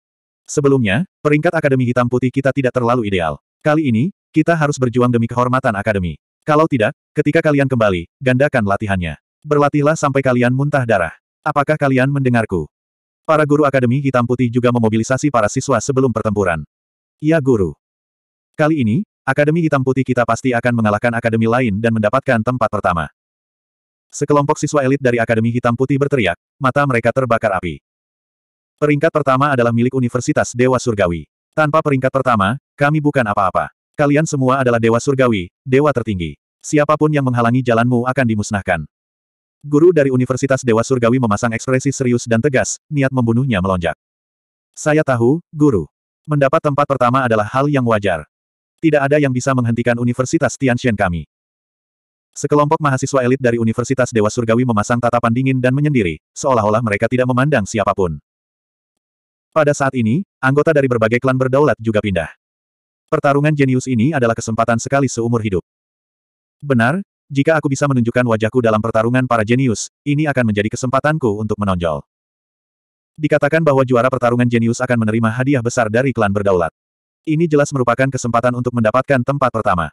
Sebelumnya, peringkat Akademi Hitam Putih kita tidak terlalu ideal. Kali ini, kita harus berjuang demi kehormatan Akademi. Kalau tidak, ketika kalian kembali, gandakan latihannya. Berlatihlah sampai kalian muntah darah. Apakah kalian mendengarku? Para guru Akademi Hitam Putih juga memobilisasi para siswa sebelum pertempuran. Ya guru. Kali ini, Akademi Hitam Putih kita pasti akan mengalahkan akademi lain dan mendapatkan tempat pertama. Sekelompok siswa elit dari Akademi Hitam Putih berteriak, mata mereka terbakar api. Peringkat pertama adalah milik Universitas Dewa Surgawi. Tanpa peringkat pertama, kami bukan apa-apa. Kalian semua adalah Dewa Surgawi, Dewa tertinggi. Siapapun yang menghalangi jalanmu akan dimusnahkan. Guru dari Universitas Dewa Surgawi memasang ekspresi serius dan tegas, niat membunuhnya melonjak. Saya tahu, guru. Mendapat tempat pertama adalah hal yang wajar. Tidak ada yang bisa menghentikan Universitas tianxian kami. Sekelompok mahasiswa elit dari Universitas Dewa Surgawi memasang tatapan dingin dan menyendiri, seolah-olah mereka tidak memandang siapapun. Pada saat ini, anggota dari berbagai klan berdaulat juga pindah. Pertarungan jenius ini adalah kesempatan sekali seumur hidup. Benar, jika aku bisa menunjukkan wajahku dalam pertarungan para jenius, ini akan menjadi kesempatanku untuk menonjol. Dikatakan bahwa juara pertarungan jenius akan menerima hadiah besar dari klan berdaulat. Ini jelas merupakan kesempatan untuk mendapatkan tempat pertama.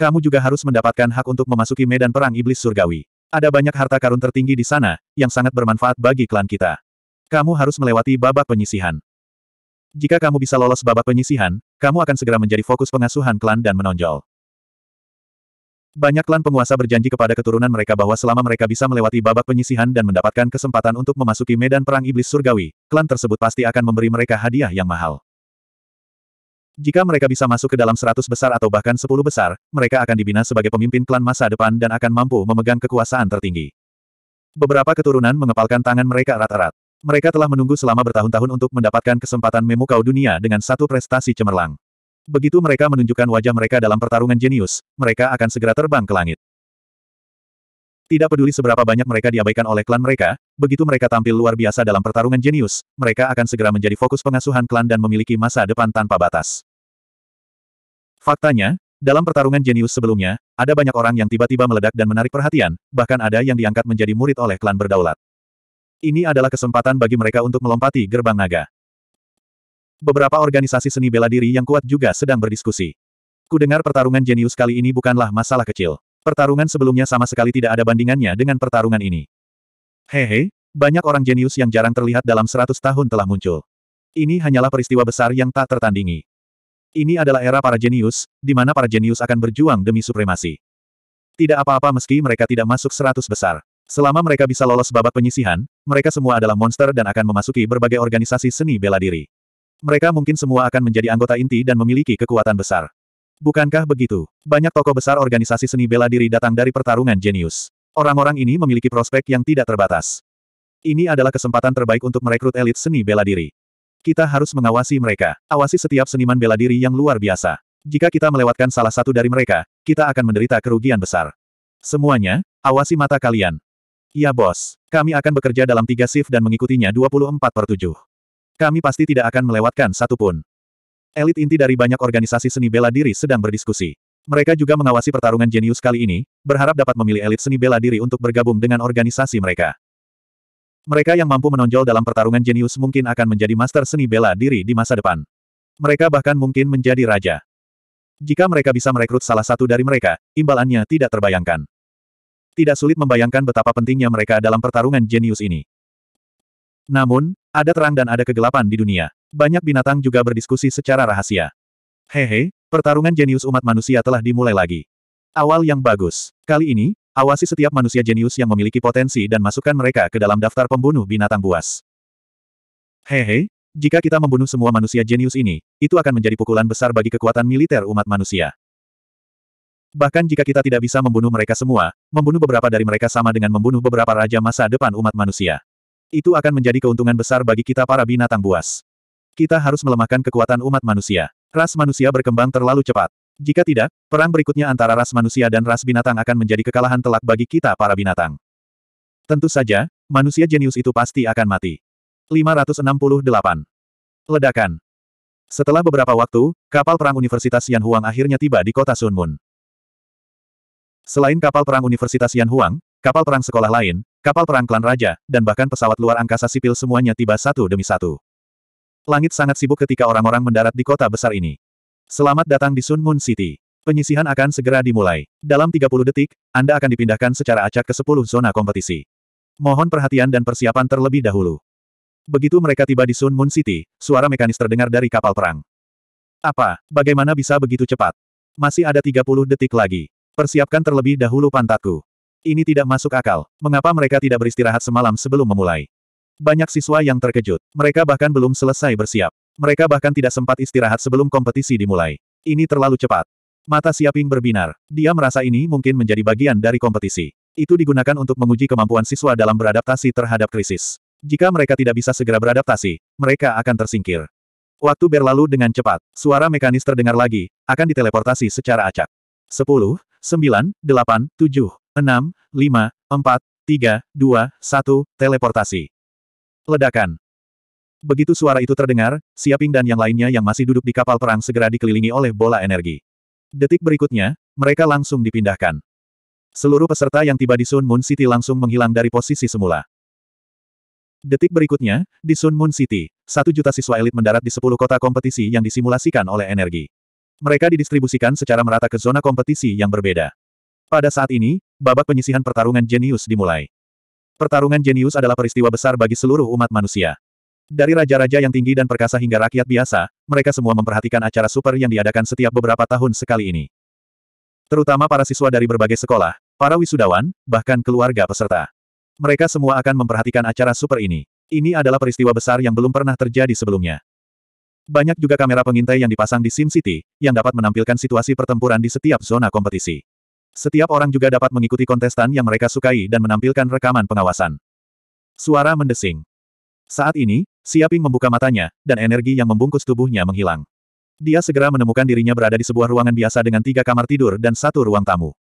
Kamu juga harus mendapatkan hak untuk memasuki medan perang iblis surgawi. Ada banyak harta karun tertinggi di sana, yang sangat bermanfaat bagi klan kita. Kamu harus melewati babak penyisihan. Jika kamu bisa lolos babak penyisihan, kamu akan segera menjadi fokus pengasuhan klan dan menonjol. Banyak klan penguasa berjanji kepada keturunan mereka bahwa selama mereka bisa melewati babak penyisihan dan mendapatkan kesempatan untuk memasuki medan perang iblis surgawi, klan tersebut pasti akan memberi mereka hadiah yang mahal. Jika mereka bisa masuk ke dalam seratus besar atau bahkan sepuluh besar, mereka akan dibina sebagai pemimpin klan masa depan dan akan mampu memegang kekuasaan tertinggi. Beberapa keturunan mengepalkan tangan mereka erat-erat. Mereka telah menunggu selama bertahun-tahun untuk mendapatkan kesempatan memukau dunia dengan satu prestasi cemerlang. Begitu mereka menunjukkan wajah mereka dalam pertarungan jenius, mereka akan segera terbang ke langit. Tidak peduli seberapa banyak mereka diabaikan oleh klan mereka, begitu mereka tampil luar biasa dalam pertarungan jenius, mereka akan segera menjadi fokus pengasuhan klan dan memiliki masa depan tanpa batas. Faktanya, dalam pertarungan jenius sebelumnya, ada banyak orang yang tiba-tiba meledak dan menarik perhatian, bahkan ada yang diangkat menjadi murid oleh klan berdaulat. Ini adalah kesempatan bagi mereka untuk melompati gerbang naga. Beberapa organisasi seni bela diri yang kuat juga sedang berdiskusi. Ku dengar pertarungan jenius kali ini bukanlah masalah kecil. Pertarungan sebelumnya sama sekali tidak ada bandingannya dengan pertarungan ini. Hehe, banyak orang jenius yang jarang terlihat dalam seratus tahun telah muncul. Ini hanyalah peristiwa besar yang tak tertandingi. Ini adalah era para jenius, di mana para jenius akan berjuang demi supremasi. Tidak apa-apa meski mereka tidak masuk seratus besar. Selama mereka bisa lolos babak penyisihan, mereka semua adalah monster dan akan memasuki berbagai organisasi seni bela diri. Mereka mungkin semua akan menjadi anggota inti dan memiliki kekuatan besar. Bukankah begitu? Banyak tokoh besar organisasi seni bela diri datang dari pertarungan jenius. Orang-orang ini memiliki prospek yang tidak terbatas. Ini adalah kesempatan terbaik untuk merekrut elit seni bela diri. Kita harus mengawasi mereka. Awasi setiap seniman bela diri yang luar biasa. Jika kita melewatkan salah satu dari mereka, kita akan menderita kerugian besar. Semuanya, awasi mata kalian. Ya bos, kami akan bekerja dalam tiga shift dan mengikutinya 24 per 7. Kami pasti tidak akan melewatkan satu pun. Elit inti dari banyak organisasi seni bela diri sedang berdiskusi. Mereka juga mengawasi pertarungan jenius kali ini, berharap dapat memilih elit seni bela diri untuk bergabung dengan organisasi mereka. Mereka yang mampu menonjol dalam pertarungan jenius mungkin akan menjadi master seni bela diri di masa depan. Mereka bahkan mungkin menjadi raja. Jika mereka bisa merekrut salah satu dari mereka, imbalannya tidak terbayangkan. Tidak sulit membayangkan betapa pentingnya mereka dalam pertarungan jenius ini. Namun, ada terang dan ada kegelapan di dunia. Banyak binatang juga berdiskusi secara rahasia. Hehe, pertarungan jenius umat manusia telah dimulai lagi. Awal yang bagus. Kali ini, Awasi setiap manusia jenius yang memiliki potensi dan masukkan mereka ke dalam daftar pembunuh binatang buas. Hehe, jika kita membunuh semua manusia jenius ini, itu akan menjadi pukulan besar bagi kekuatan militer umat manusia. Bahkan jika kita tidak bisa membunuh mereka semua, membunuh beberapa dari mereka sama dengan membunuh beberapa raja masa depan umat manusia. Itu akan menjadi keuntungan besar bagi kita para binatang buas. Kita harus melemahkan kekuatan umat manusia. Ras manusia berkembang terlalu cepat. Jika tidak, perang berikutnya antara ras manusia dan ras binatang akan menjadi kekalahan telak bagi kita para binatang. Tentu saja, manusia jenius itu pasti akan mati. 568. Ledakan. Setelah beberapa waktu, kapal perang Universitas Yan Huang akhirnya tiba di kota Sunmun. Selain kapal perang Universitas Yan Huang, kapal perang sekolah lain, kapal perang klan raja, dan bahkan pesawat luar angkasa sipil semuanya tiba satu demi satu. Langit sangat sibuk ketika orang-orang mendarat di kota besar ini. Selamat datang di Sun Moon City. Penyisihan akan segera dimulai. Dalam 30 detik, Anda akan dipindahkan secara acak ke 10 zona kompetisi. Mohon perhatian dan persiapan terlebih dahulu. Begitu mereka tiba di Sun Moon City, suara mekanis terdengar dari kapal perang. Apa? Bagaimana bisa begitu cepat? Masih ada 30 detik lagi. Persiapkan terlebih dahulu pantatku. Ini tidak masuk akal. Mengapa mereka tidak beristirahat semalam sebelum memulai? Banyak siswa yang terkejut. Mereka bahkan belum selesai bersiap. Mereka bahkan tidak sempat istirahat sebelum kompetisi dimulai. Ini terlalu cepat. Mata Siaping berbinar. Dia merasa ini mungkin menjadi bagian dari kompetisi. Itu digunakan untuk menguji kemampuan siswa dalam beradaptasi terhadap krisis. Jika mereka tidak bisa segera beradaptasi, mereka akan tersingkir. Waktu berlalu dengan cepat. Suara mekanis terdengar lagi, akan diteleportasi secara acak. 10, 9, 8, 7, 6, 5, 4, 3, 2, 1, teleportasi. Ledakan. Begitu suara itu terdengar, Siaping dan yang lainnya yang masih duduk di kapal perang segera dikelilingi oleh bola energi. Detik berikutnya, mereka langsung dipindahkan. Seluruh peserta yang tiba di Sun Moon City langsung menghilang dari posisi semula. Detik berikutnya, di Sun Moon City, satu juta siswa elit mendarat di sepuluh kota kompetisi yang disimulasikan oleh energi. Mereka didistribusikan secara merata ke zona kompetisi yang berbeda. Pada saat ini, babak penyisihan pertarungan jenius dimulai. Pertarungan jenius adalah peristiwa besar bagi seluruh umat manusia. Dari raja-raja yang tinggi dan perkasa hingga rakyat biasa, mereka semua memperhatikan acara super yang diadakan setiap beberapa tahun sekali ini. Terutama para siswa dari berbagai sekolah, para wisudawan, bahkan keluarga peserta. Mereka semua akan memperhatikan acara super ini. Ini adalah peristiwa besar yang belum pernah terjadi sebelumnya. Banyak juga kamera pengintai yang dipasang di Sim City yang dapat menampilkan situasi pertempuran di setiap zona kompetisi. Setiap orang juga dapat mengikuti kontestan yang mereka sukai dan menampilkan rekaman pengawasan. Suara mendesing. Saat ini, Siaping membuka matanya, dan energi yang membungkus tubuhnya menghilang. Dia segera menemukan dirinya berada di sebuah ruangan biasa dengan tiga kamar tidur dan satu ruang tamu.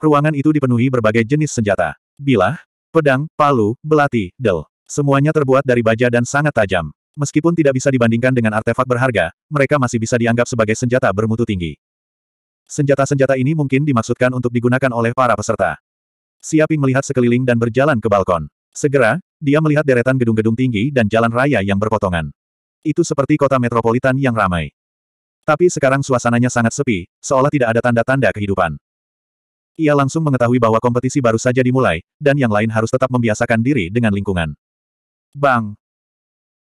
Ruangan itu dipenuhi berbagai jenis senjata. Bilah, pedang, palu, belati, del. Semuanya terbuat dari baja dan sangat tajam. Meskipun tidak bisa dibandingkan dengan artefak berharga, mereka masih bisa dianggap sebagai senjata bermutu tinggi. Senjata-senjata ini mungkin dimaksudkan untuk digunakan oleh para peserta. Siaping melihat sekeliling dan berjalan ke balkon. Segera, dia melihat deretan gedung-gedung tinggi dan jalan raya yang berpotongan. Itu seperti kota metropolitan yang ramai. Tapi sekarang suasananya sangat sepi, seolah tidak ada tanda-tanda kehidupan. Ia langsung mengetahui bahwa kompetisi baru saja dimulai, dan yang lain harus tetap membiasakan diri dengan lingkungan. Bang!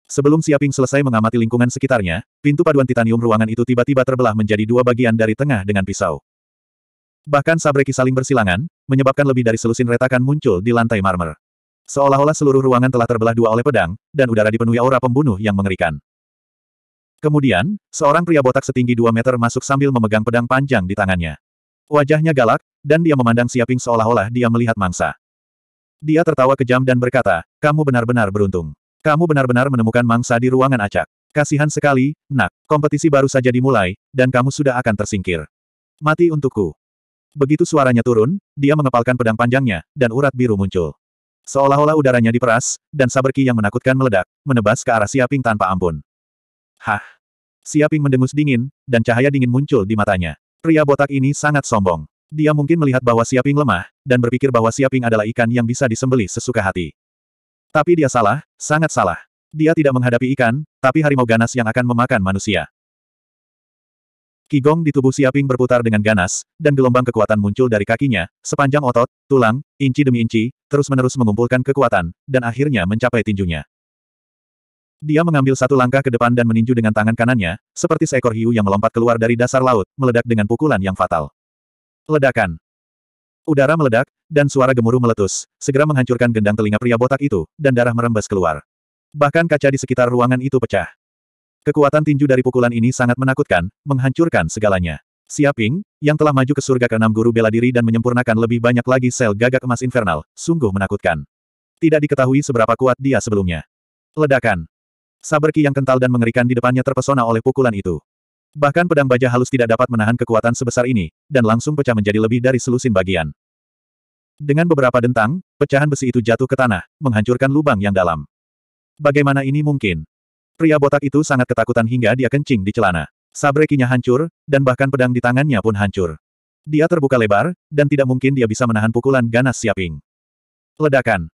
Sebelum Siaping selesai mengamati lingkungan sekitarnya, pintu paduan titanium ruangan itu tiba-tiba terbelah menjadi dua bagian dari tengah dengan pisau. Bahkan sabreki saling bersilangan, menyebabkan lebih dari selusin retakan muncul di lantai marmer. Seolah-olah seluruh ruangan telah terbelah dua oleh pedang, dan udara dipenuhi aura pembunuh yang mengerikan. Kemudian, seorang pria botak setinggi dua meter masuk sambil memegang pedang panjang di tangannya. Wajahnya galak, dan dia memandang Siaping seolah-olah dia melihat mangsa. Dia tertawa kejam dan berkata, kamu benar-benar beruntung. Kamu benar-benar menemukan mangsa di ruangan acak. Kasihan sekali, nak, kompetisi baru saja dimulai, dan kamu sudah akan tersingkir. Mati untukku. Begitu suaranya turun, dia mengepalkan pedang panjangnya, dan urat biru muncul. Seolah-olah udaranya diperas, dan saber ki yang menakutkan meledak, menebas ke arah Siaping tanpa ampun. Hah! Siaping mendengus dingin, dan cahaya dingin muncul di matanya. Pria botak ini sangat sombong. Dia mungkin melihat bahwa Siaping lemah, dan berpikir bahwa Siaping adalah ikan yang bisa disembelih sesuka hati. Tapi dia salah, sangat salah. Dia tidak menghadapi ikan, tapi harimau ganas yang akan memakan manusia. Kigong di tubuh Siaping berputar dengan ganas, dan gelombang kekuatan muncul dari kakinya, sepanjang otot, tulang, inci demi inci, terus-menerus mengumpulkan kekuatan, dan akhirnya mencapai tinjunya. Dia mengambil satu langkah ke depan dan meninju dengan tangan kanannya, seperti seekor hiu yang melompat keluar dari dasar laut, meledak dengan pukulan yang fatal. Ledakan. Udara meledak, dan suara gemuruh meletus, segera menghancurkan gendang telinga pria botak itu, dan darah merembes keluar. Bahkan kaca di sekitar ruangan itu pecah. Kekuatan tinju dari pukulan ini sangat menakutkan, menghancurkan segalanya. Siaping, yang telah maju ke surga keenam guru bela diri dan menyempurnakan lebih banyak lagi sel gagak emas infernal, sungguh menakutkan. Tidak diketahui seberapa kuat dia sebelumnya. Ledakan. Saberki yang kental dan mengerikan di depannya terpesona oleh pukulan itu. Bahkan pedang baja halus tidak dapat menahan kekuatan sebesar ini, dan langsung pecah menjadi lebih dari selusin bagian. Dengan beberapa dentang, pecahan besi itu jatuh ke tanah, menghancurkan lubang yang dalam. Bagaimana ini mungkin? Pria botak itu sangat ketakutan hingga dia kencing di celana. Sabrekinya hancur, dan bahkan pedang di tangannya pun hancur. Dia terbuka lebar, dan tidak mungkin dia bisa menahan pukulan ganas siaping. Ledakan.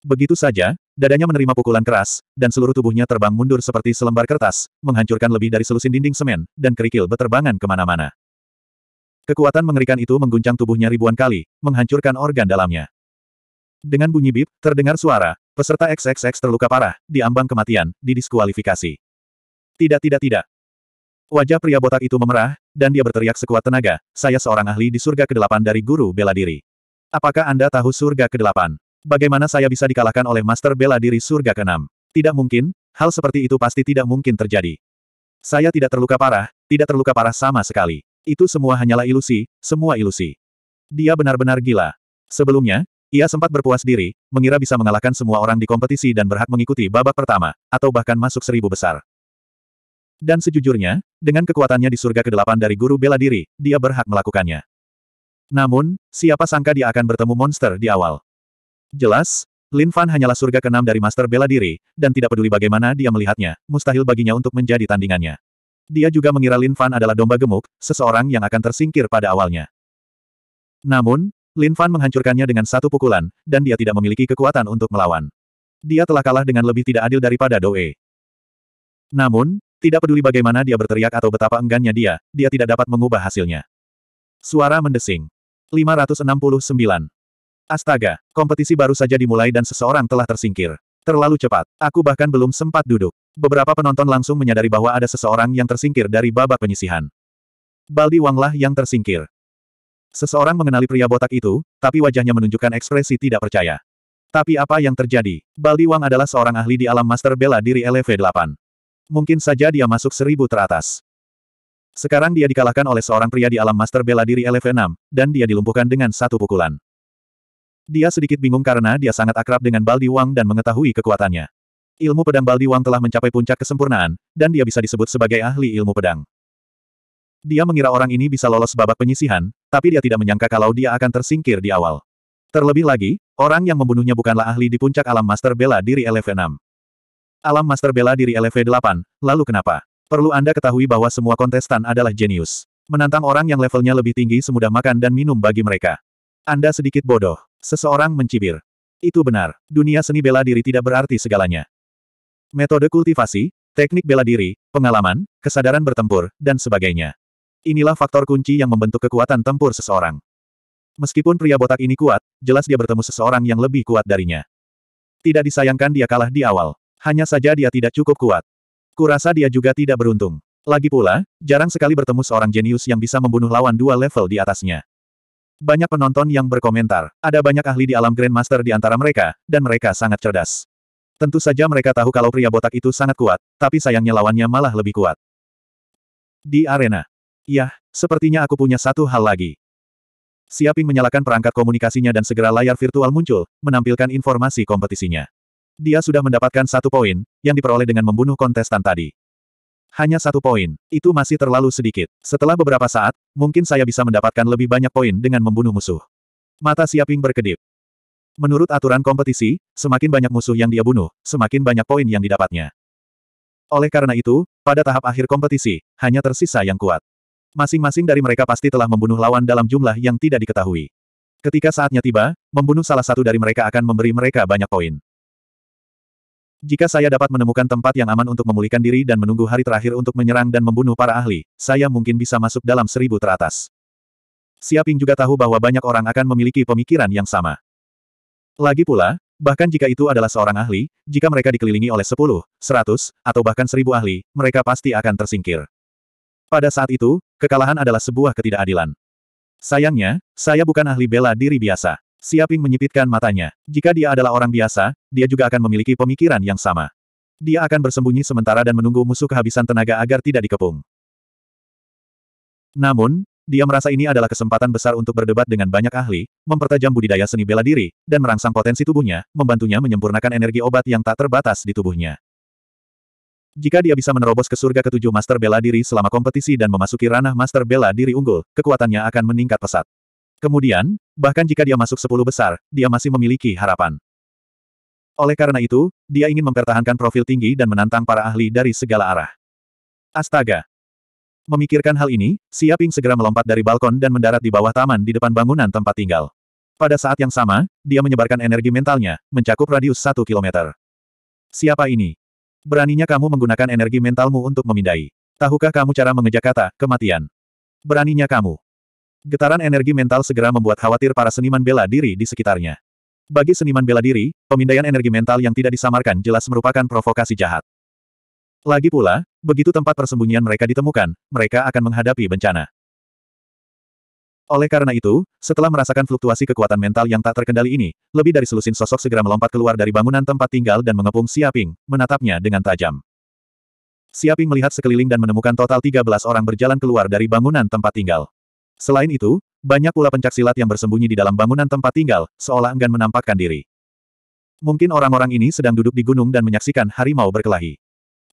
Begitu saja, dadanya menerima pukulan keras, dan seluruh tubuhnya terbang mundur seperti selembar kertas, menghancurkan lebih dari selusin dinding semen, dan kerikil beterbangan kemana-mana. Kekuatan mengerikan itu mengguncang tubuhnya ribuan kali, menghancurkan organ dalamnya. Dengan bunyi bip, terdengar suara, Peserta XXX terluka parah, diambang kematian, didiskualifikasi. Tidak tidak tidak. Wajah pria botak itu memerah, dan dia berteriak sekuat tenaga, saya seorang ahli di surga ke-8 dari guru bela diri. Apakah Anda tahu surga ke-8? Bagaimana saya bisa dikalahkan oleh master bela diri surga ke-6? Tidak mungkin, hal seperti itu pasti tidak mungkin terjadi. Saya tidak terluka parah, tidak terluka parah sama sekali. Itu semua hanyalah ilusi, semua ilusi. Dia benar-benar gila. Sebelumnya, ia sempat berpuas diri, mengira bisa mengalahkan semua orang di kompetisi dan berhak mengikuti babak pertama, atau bahkan masuk seribu besar. Dan sejujurnya, dengan kekuatannya di surga ke kedelapan dari guru bela diri, dia berhak melakukannya. Namun, siapa sangka dia akan bertemu monster di awal. Jelas, Lin Fan hanyalah surga keenam dari master bela diri, dan tidak peduli bagaimana dia melihatnya, mustahil baginya untuk menjadi tandingannya. Dia juga mengira Lin Fan adalah domba gemuk, seseorang yang akan tersingkir pada awalnya. Namun, Lin Fan menghancurkannya dengan satu pukulan, dan dia tidak memiliki kekuatan untuk melawan. Dia telah kalah dengan lebih tidak adil daripada Doe. Namun, tidak peduli bagaimana dia berteriak atau betapa enggannya dia, dia tidak dapat mengubah hasilnya. Suara mendesing. 569. Astaga, kompetisi baru saja dimulai dan seseorang telah tersingkir. Terlalu cepat, aku bahkan belum sempat duduk. Beberapa penonton langsung menyadari bahwa ada seseorang yang tersingkir dari babak penyisihan. Baldi Wanglah yang tersingkir. Seseorang mengenali pria botak itu, tapi wajahnya menunjukkan ekspresi tidak percaya. Tapi apa yang terjadi? Baldi Wang adalah seorang ahli di alam master bela diri LV8. Mungkin saja dia masuk seribu teratas. Sekarang dia dikalahkan oleh seorang pria di alam master bela diri LV6, dan dia dilumpuhkan dengan satu pukulan. Dia sedikit bingung karena dia sangat akrab dengan Baldi Wang dan mengetahui kekuatannya. Ilmu pedang Baldi Wang telah mencapai puncak kesempurnaan, dan dia bisa disebut sebagai ahli ilmu pedang. Dia mengira orang ini bisa lolos babak penyisihan, tapi dia tidak menyangka kalau dia akan tersingkir di awal. Terlebih lagi, orang yang membunuhnya bukanlah ahli di puncak alam master bela diri LV6. Alam master bela diri LV8, lalu kenapa? Perlu Anda ketahui bahwa semua kontestan adalah jenius. Menantang orang yang levelnya lebih tinggi semudah makan dan minum bagi mereka. Anda sedikit bodoh. Seseorang mencibir. Itu benar, dunia seni bela diri tidak berarti segalanya. Metode kultivasi, teknik bela diri, pengalaman, kesadaran bertempur, dan sebagainya. Inilah faktor kunci yang membentuk kekuatan tempur seseorang. Meskipun pria botak ini kuat, jelas dia bertemu seseorang yang lebih kuat darinya. Tidak disayangkan dia kalah di awal. Hanya saja dia tidak cukup kuat. Kurasa dia juga tidak beruntung. Lagi pula, jarang sekali bertemu seorang jenius yang bisa membunuh lawan dua level di atasnya. Banyak penonton yang berkomentar. Ada banyak ahli di alam Grandmaster di antara mereka, dan mereka sangat cerdas. Tentu saja mereka tahu kalau pria botak itu sangat kuat, tapi sayangnya lawannya malah lebih kuat. Di arena, Yah, sepertinya aku punya satu hal lagi. Siaping menyalakan perangkat komunikasinya dan segera layar virtual muncul, menampilkan informasi kompetisinya. Dia sudah mendapatkan satu poin, yang diperoleh dengan membunuh kontestan tadi. Hanya satu poin, itu masih terlalu sedikit. Setelah beberapa saat, mungkin saya bisa mendapatkan lebih banyak poin dengan membunuh musuh. Mata Siaping berkedip. Menurut aturan kompetisi, semakin banyak musuh yang dia bunuh, semakin banyak poin yang didapatnya. Oleh karena itu, pada tahap akhir kompetisi, hanya tersisa yang kuat. Masing-masing dari mereka pasti telah membunuh lawan dalam jumlah yang tidak diketahui. Ketika saatnya tiba, membunuh salah satu dari mereka akan memberi mereka banyak poin. Jika saya dapat menemukan tempat yang aman untuk memulihkan diri dan menunggu hari terakhir untuk menyerang dan membunuh para ahli, saya mungkin bisa masuk dalam seribu teratas. Siaping juga tahu bahwa banyak orang akan memiliki pemikiran yang sama. Lagi pula, bahkan jika itu adalah seorang ahli, jika mereka dikelilingi oleh sepuluh, seratus, atau bahkan seribu ahli, mereka pasti akan tersingkir. Pada saat itu, kekalahan adalah sebuah ketidakadilan. Sayangnya, saya bukan ahli bela diri biasa. Siaping menyipitkan matanya. Jika dia adalah orang biasa, dia juga akan memiliki pemikiran yang sama. Dia akan bersembunyi sementara dan menunggu musuh kehabisan tenaga agar tidak dikepung. Namun, dia merasa ini adalah kesempatan besar untuk berdebat dengan banyak ahli, mempertajam budidaya seni bela diri, dan merangsang potensi tubuhnya, membantunya menyempurnakan energi obat yang tak terbatas di tubuhnya. Jika dia bisa menerobos ke surga ketujuh Master Bela Diri selama kompetisi dan memasuki ranah Master Bela Diri unggul, kekuatannya akan meningkat pesat. Kemudian, bahkan jika dia masuk sepuluh besar, dia masih memiliki harapan. Oleh karena itu, dia ingin mempertahankan profil tinggi dan menantang para ahli dari segala arah. Astaga! Memikirkan hal ini, Siaping segera melompat dari balkon dan mendarat di bawah taman di depan bangunan tempat tinggal. Pada saat yang sama, dia menyebarkan energi mentalnya, mencakup radius satu kilometer. Siapa ini? Beraninya kamu menggunakan energi mentalmu untuk memindai. Tahukah kamu cara mengejak kata, kematian? Beraninya kamu. Getaran energi mental segera membuat khawatir para seniman bela diri di sekitarnya. Bagi seniman bela diri, pemindaian energi mental yang tidak disamarkan jelas merupakan provokasi jahat. Lagi pula, begitu tempat persembunyian mereka ditemukan, mereka akan menghadapi bencana. Oleh karena itu, setelah merasakan fluktuasi kekuatan mental yang tak terkendali ini, lebih dari selusin sosok segera melompat keluar dari bangunan tempat tinggal dan mengepung Siaping, menatapnya dengan tajam. Siaping melihat sekeliling dan menemukan total 13 orang berjalan keluar dari bangunan tempat tinggal. Selain itu, banyak pula pencak silat yang bersembunyi di dalam bangunan tempat tinggal, seolah enggan menampakkan diri. Mungkin orang-orang ini sedang duduk di gunung dan menyaksikan harimau berkelahi.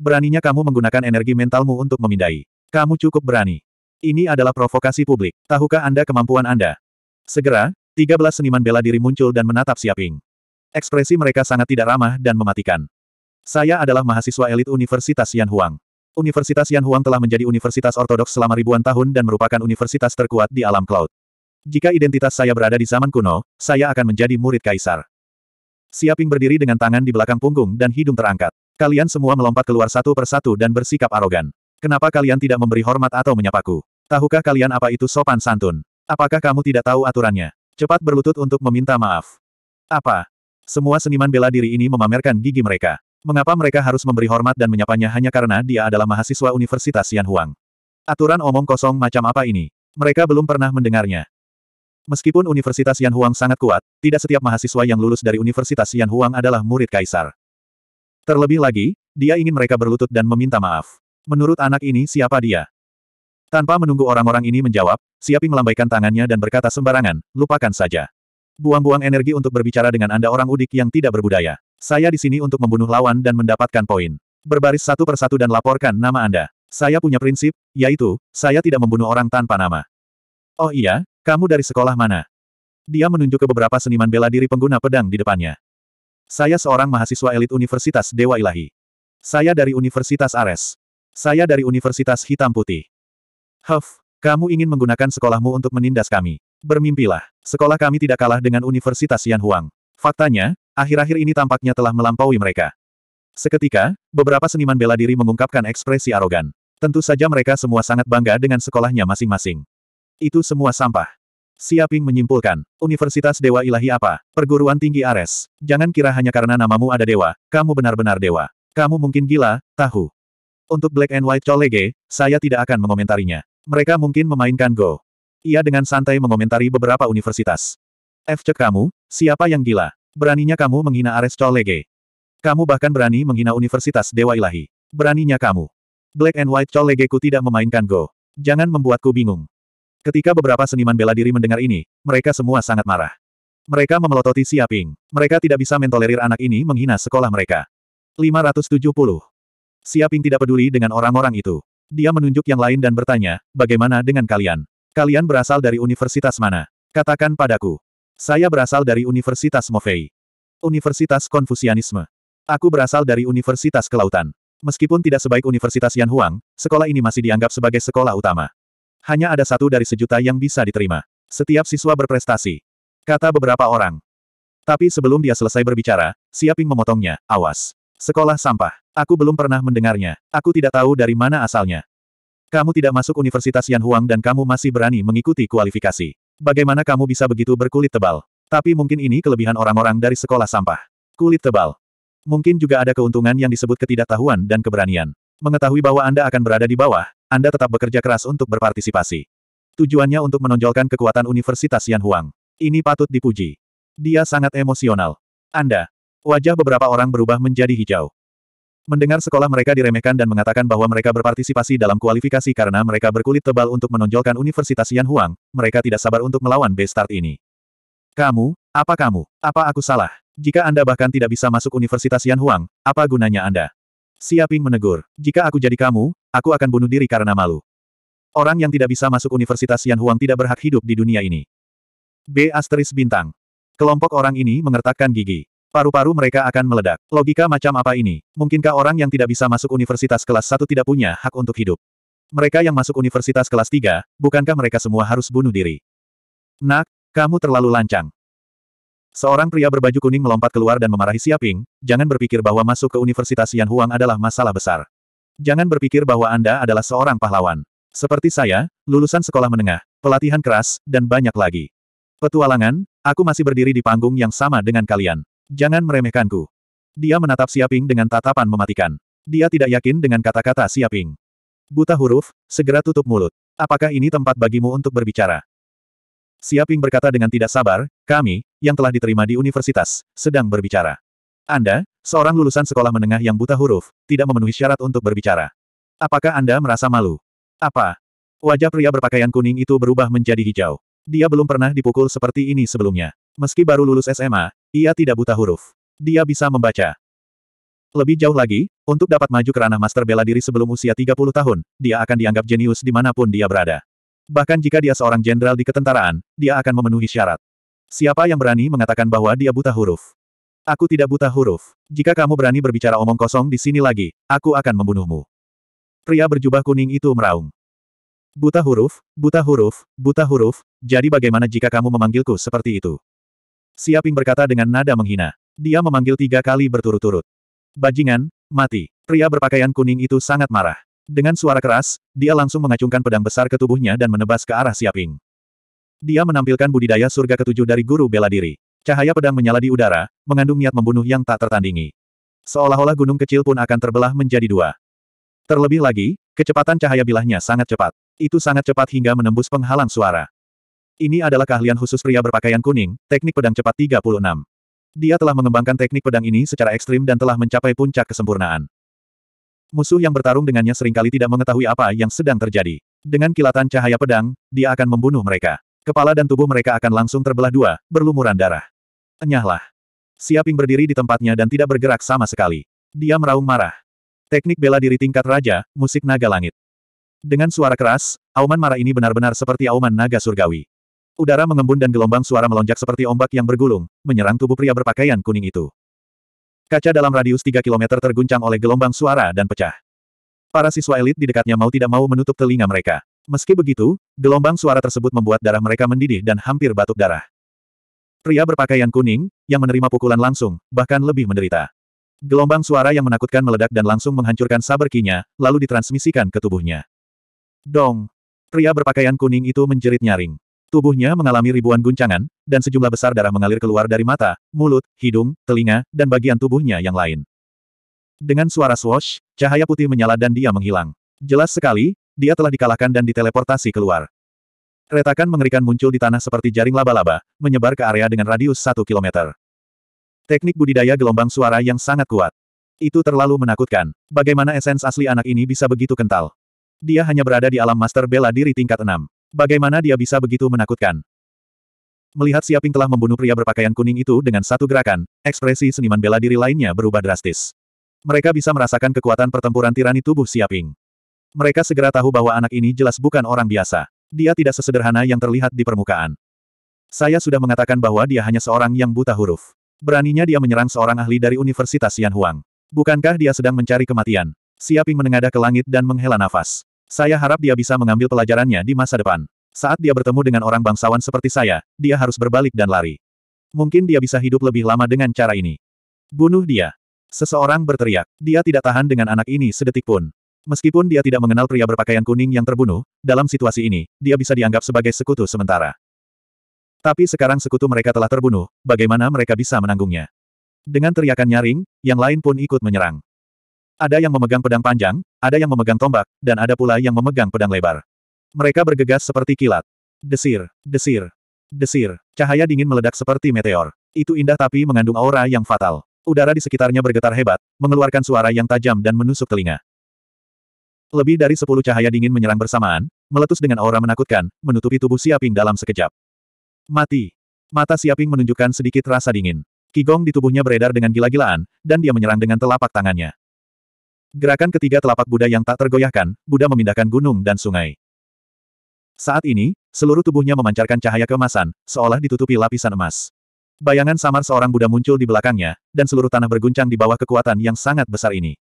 Beraninya kamu menggunakan energi mentalmu untuk memindai. Kamu cukup berani. Ini adalah provokasi publik. Tahukah Anda kemampuan Anda? Segera, 13 seniman bela diri muncul dan menatap Siaping. Ekspresi mereka sangat tidak ramah dan mematikan. Saya adalah mahasiswa elit Universitas Yanhuang. Universitas Yanhuang telah menjadi universitas ortodoks selama ribuan tahun dan merupakan universitas terkuat di alam cloud. Jika identitas saya berada di zaman kuno, saya akan menjadi murid kaisar. Siaping berdiri dengan tangan di belakang punggung dan hidung terangkat. Kalian semua melompat keluar satu persatu dan bersikap arogan. Kenapa kalian tidak memberi hormat atau menyapaku? Tahukah kalian apa itu sopan santun? Apakah kamu tidak tahu aturannya? Cepat berlutut untuk meminta maaf. Apa? Semua seniman bela diri ini memamerkan gigi mereka. Mengapa mereka harus memberi hormat dan menyapanya hanya karena dia adalah mahasiswa Universitas Yanhuang? Aturan omong kosong macam apa ini? Mereka belum pernah mendengarnya. Meskipun Universitas Yanhuang sangat kuat, tidak setiap mahasiswa yang lulus dari Universitas Yanhuang adalah murid kaisar. Terlebih lagi, dia ingin mereka berlutut dan meminta maaf. Menurut anak ini siapa dia? Tanpa menunggu orang-orang ini menjawab, Siaping melambaikan tangannya dan berkata sembarangan, lupakan saja. Buang-buang energi untuk berbicara dengan Anda orang udik yang tidak berbudaya. Saya di sini untuk membunuh lawan dan mendapatkan poin. Berbaris satu persatu dan laporkan nama Anda. Saya punya prinsip, yaitu, saya tidak membunuh orang tanpa nama. Oh iya, kamu dari sekolah mana? Dia menunjuk ke beberapa seniman bela diri pengguna pedang di depannya. Saya seorang mahasiswa elit Universitas Dewa Ilahi. Saya dari Universitas Ares. Saya dari Universitas Hitam Putih. Huff, kamu ingin menggunakan sekolahmu untuk menindas kami. Bermimpilah. Sekolah kami tidak kalah dengan Universitas Yanhuang. Faktanya, akhir-akhir ini tampaknya telah melampaui mereka. Seketika, beberapa seniman bela diri mengungkapkan ekspresi arogan. Tentu saja mereka semua sangat bangga dengan sekolahnya masing-masing. Itu semua sampah. Siaping menyimpulkan, Universitas Dewa Ilahi apa? Perguruan Tinggi Ares. Jangan kira hanya karena namamu ada dewa, kamu benar-benar dewa. Kamu mungkin gila, tahu. Untuk Black and White Cholege, saya tidak akan mengomentarinya. Mereka mungkin memainkan Go. Ia dengan santai mengomentari beberapa universitas. F cek kamu, siapa yang gila? Beraninya kamu menghina Ares Cholege. Kamu bahkan berani menghina Universitas Dewa Ilahi. Beraninya kamu. Black and White Cholege ku tidak memainkan Go. Jangan membuatku bingung. Ketika beberapa seniman bela diri mendengar ini, mereka semua sangat marah. Mereka memelototi Siaping. Mereka tidak bisa mentolerir anak ini menghina sekolah mereka. 570. Siaping tidak peduli dengan orang-orang itu. Dia menunjuk yang lain dan bertanya, bagaimana dengan kalian? Kalian berasal dari universitas mana? Katakan padaku. Saya berasal dari Universitas Mofei, Universitas Konfusianisme. Aku berasal dari Universitas Kelautan. Meskipun tidak sebaik Universitas Yan Huang, sekolah ini masih dianggap sebagai sekolah utama. Hanya ada satu dari sejuta yang bisa diterima. Setiap siswa berprestasi. Kata beberapa orang. Tapi sebelum dia selesai berbicara, Siaping memotongnya, awas. Sekolah sampah. Aku belum pernah mendengarnya. Aku tidak tahu dari mana asalnya. Kamu tidak masuk Universitas Yanhuang dan kamu masih berani mengikuti kualifikasi. Bagaimana kamu bisa begitu berkulit tebal? Tapi mungkin ini kelebihan orang-orang dari sekolah sampah. Kulit tebal. Mungkin juga ada keuntungan yang disebut ketidaktahuan dan keberanian. Mengetahui bahwa Anda akan berada di bawah, Anda tetap bekerja keras untuk berpartisipasi. Tujuannya untuk menonjolkan kekuatan Universitas Yanhuang. Ini patut dipuji. Dia sangat emosional. Anda, Wajah beberapa orang berubah menjadi hijau. Mendengar sekolah mereka diremehkan dan mengatakan bahwa mereka berpartisipasi dalam kualifikasi karena mereka berkulit tebal untuk menonjolkan Universitas Yan Huang, mereka tidak sabar untuk melawan B-Start ini. Kamu, apa kamu? Apa aku salah? Jika Anda bahkan tidak bisa masuk Universitas Yan Huang, apa gunanya Anda? Siaping menegur, jika aku jadi kamu, aku akan bunuh diri karena malu. Orang yang tidak bisa masuk Universitas Yan Huang tidak berhak hidup di dunia ini. B. Asteris Bintang. Kelompok orang ini mengertakkan gigi paru-paru mereka akan meledak. Logika macam apa ini? Mungkinkah orang yang tidak bisa masuk universitas kelas 1 tidak punya hak untuk hidup? Mereka yang masuk universitas kelas 3, bukankah mereka semua harus bunuh diri? Nak, kamu terlalu lancang. Seorang pria berbaju kuning melompat keluar dan memarahi Siaping, jangan berpikir bahwa masuk ke Universitas Yan Huang adalah masalah besar. Jangan berpikir bahwa Anda adalah seorang pahlawan. Seperti saya, lulusan sekolah menengah, pelatihan keras, dan banyak lagi. Petualangan, aku masih berdiri di panggung yang sama dengan kalian. Jangan meremehkanku. Dia menatap Siaping dengan tatapan mematikan. Dia tidak yakin dengan kata-kata Siaping. Buta huruf, segera tutup mulut. Apakah ini tempat bagimu untuk berbicara? Siaping berkata dengan tidak sabar, kami, yang telah diterima di universitas, sedang berbicara. Anda, seorang lulusan sekolah menengah yang buta huruf, tidak memenuhi syarat untuk berbicara. Apakah Anda merasa malu? Apa? Wajah pria berpakaian kuning itu berubah menjadi hijau. Dia belum pernah dipukul seperti ini sebelumnya. Meski baru lulus SMA, ia tidak buta huruf. Dia bisa membaca. Lebih jauh lagi, untuk dapat maju ke ranah master bela diri sebelum usia 30 tahun, dia akan dianggap jenius dimanapun dia berada. Bahkan jika dia seorang jenderal di ketentaraan, dia akan memenuhi syarat. Siapa yang berani mengatakan bahwa dia buta huruf? Aku tidak buta huruf. Jika kamu berani berbicara omong kosong di sini lagi, aku akan membunuhmu. Pria berjubah kuning itu meraung. Buta huruf, buta huruf, buta huruf, jadi bagaimana jika kamu memanggilku seperti itu? Siaping berkata dengan nada menghina. Dia memanggil tiga kali berturut-turut. Bajingan, mati. Pria berpakaian kuning itu sangat marah. Dengan suara keras, dia langsung mengacungkan pedang besar ke tubuhnya dan menebas ke arah Siaping. Dia menampilkan budidaya surga ketujuh dari guru bela diri. Cahaya pedang menyala di udara, mengandung niat membunuh yang tak tertandingi. Seolah-olah gunung kecil pun akan terbelah menjadi dua. Terlebih lagi, kecepatan cahaya bilahnya sangat cepat. Itu sangat cepat hingga menembus penghalang suara. Ini adalah keahlian khusus pria berpakaian kuning, teknik pedang cepat 36. Dia telah mengembangkan teknik pedang ini secara ekstrim dan telah mencapai puncak kesempurnaan. Musuh yang bertarung dengannya seringkali tidak mengetahui apa yang sedang terjadi. Dengan kilatan cahaya pedang, dia akan membunuh mereka. Kepala dan tubuh mereka akan langsung terbelah dua, berlumuran darah. Enyahlah. Siaping berdiri di tempatnya dan tidak bergerak sama sekali. Dia meraung marah. Teknik bela diri tingkat raja, musik naga langit. Dengan suara keras, auman marah ini benar-benar seperti auman naga surgawi. Udara mengembun dan gelombang suara melonjak seperti ombak yang bergulung, menyerang tubuh pria berpakaian kuning itu. Kaca dalam radius 3 km terguncang oleh gelombang suara dan pecah. Para siswa elit di dekatnya mau tidak mau menutup telinga mereka. Meski begitu, gelombang suara tersebut membuat darah mereka mendidih dan hampir batuk darah. Pria berpakaian kuning, yang menerima pukulan langsung, bahkan lebih menderita. Gelombang suara yang menakutkan meledak dan langsung menghancurkan saberkinya, lalu ditransmisikan ke tubuhnya. Dong! Pria berpakaian kuning itu menjerit nyaring. Tubuhnya mengalami ribuan guncangan, dan sejumlah besar darah mengalir keluar dari mata, mulut, hidung, telinga, dan bagian tubuhnya yang lain. Dengan suara swash, cahaya putih menyala dan dia menghilang. Jelas sekali, dia telah dikalahkan dan diteleportasi keluar. Retakan mengerikan muncul di tanah seperti jaring laba-laba, menyebar ke area dengan radius 1 kilometer. Teknik budidaya gelombang suara yang sangat kuat. Itu terlalu menakutkan. Bagaimana esens asli anak ini bisa begitu kental? Dia hanya berada di alam master bela diri tingkat 6. Bagaimana dia bisa begitu menakutkan? Melihat Siaping telah membunuh pria berpakaian kuning itu dengan satu gerakan, ekspresi seniman bela diri lainnya berubah drastis. Mereka bisa merasakan kekuatan pertempuran tirani tubuh Siaping. Mereka segera tahu bahwa anak ini jelas bukan orang biasa. Dia tidak sesederhana yang terlihat di permukaan. Saya sudah mengatakan bahwa dia hanya seorang yang buta huruf. Beraninya dia menyerang seorang ahli dari Universitas Yanhuang. Bukankah dia sedang mencari kematian? Siaping menengadah ke langit dan menghela nafas. Saya harap dia bisa mengambil pelajarannya di masa depan. Saat dia bertemu dengan orang bangsawan seperti saya, dia harus berbalik dan lari. Mungkin dia bisa hidup lebih lama dengan cara ini. Bunuh dia. Seseorang berteriak. Dia tidak tahan dengan anak ini sedetik pun. Meskipun dia tidak mengenal pria berpakaian kuning yang terbunuh, dalam situasi ini, dia bisa dianggap sebagai sekutu sementara. Tapi sekarang sekutu mereka telah terbunuh, bagaimana mereka bisa menanggungnya? Dengan teriakan nyaring, yang lain pun ikut menyerang. Ada yang memegang pedang panjang, ada yang memegang tombak, dan ada pula yang memegang pedang lebar. Mereka bergegas seperti kilat. Desir, desir, desir. Cahaya dingin meledak seperti meteor. Itu indah tapi mengandung aura yang fatal. Udara di sekitarnya bergetar hebat, mengeluarkan suara yang tajam dan menusuk telinga. Lebih dari sepuluh cahaya dingin menyerang bersamaan, meletus dengan aura menakutkan, menutupi tubuh Siaping dalam sekejap. Mati. Mata Siaping menunjukkan sedikit rasa dingin. Kigong di tubuhnya beredar dengan gila-gilaan, dan dia menyerang dengan telapak tangannya. Gerakan ketiga telapak Buddha yang tak tergoyahkan, Buddha memindahkan gunung dan sungai. Saat ini, seluruh tubuhnya memancarkan cahaya kemasan, seolah ditutupi lapisan emas. Bayangan samar seorang Buddha muncul di belakangnya, dan seluruh tanah berguncang di bawah kekuatan yang sangat besar ini.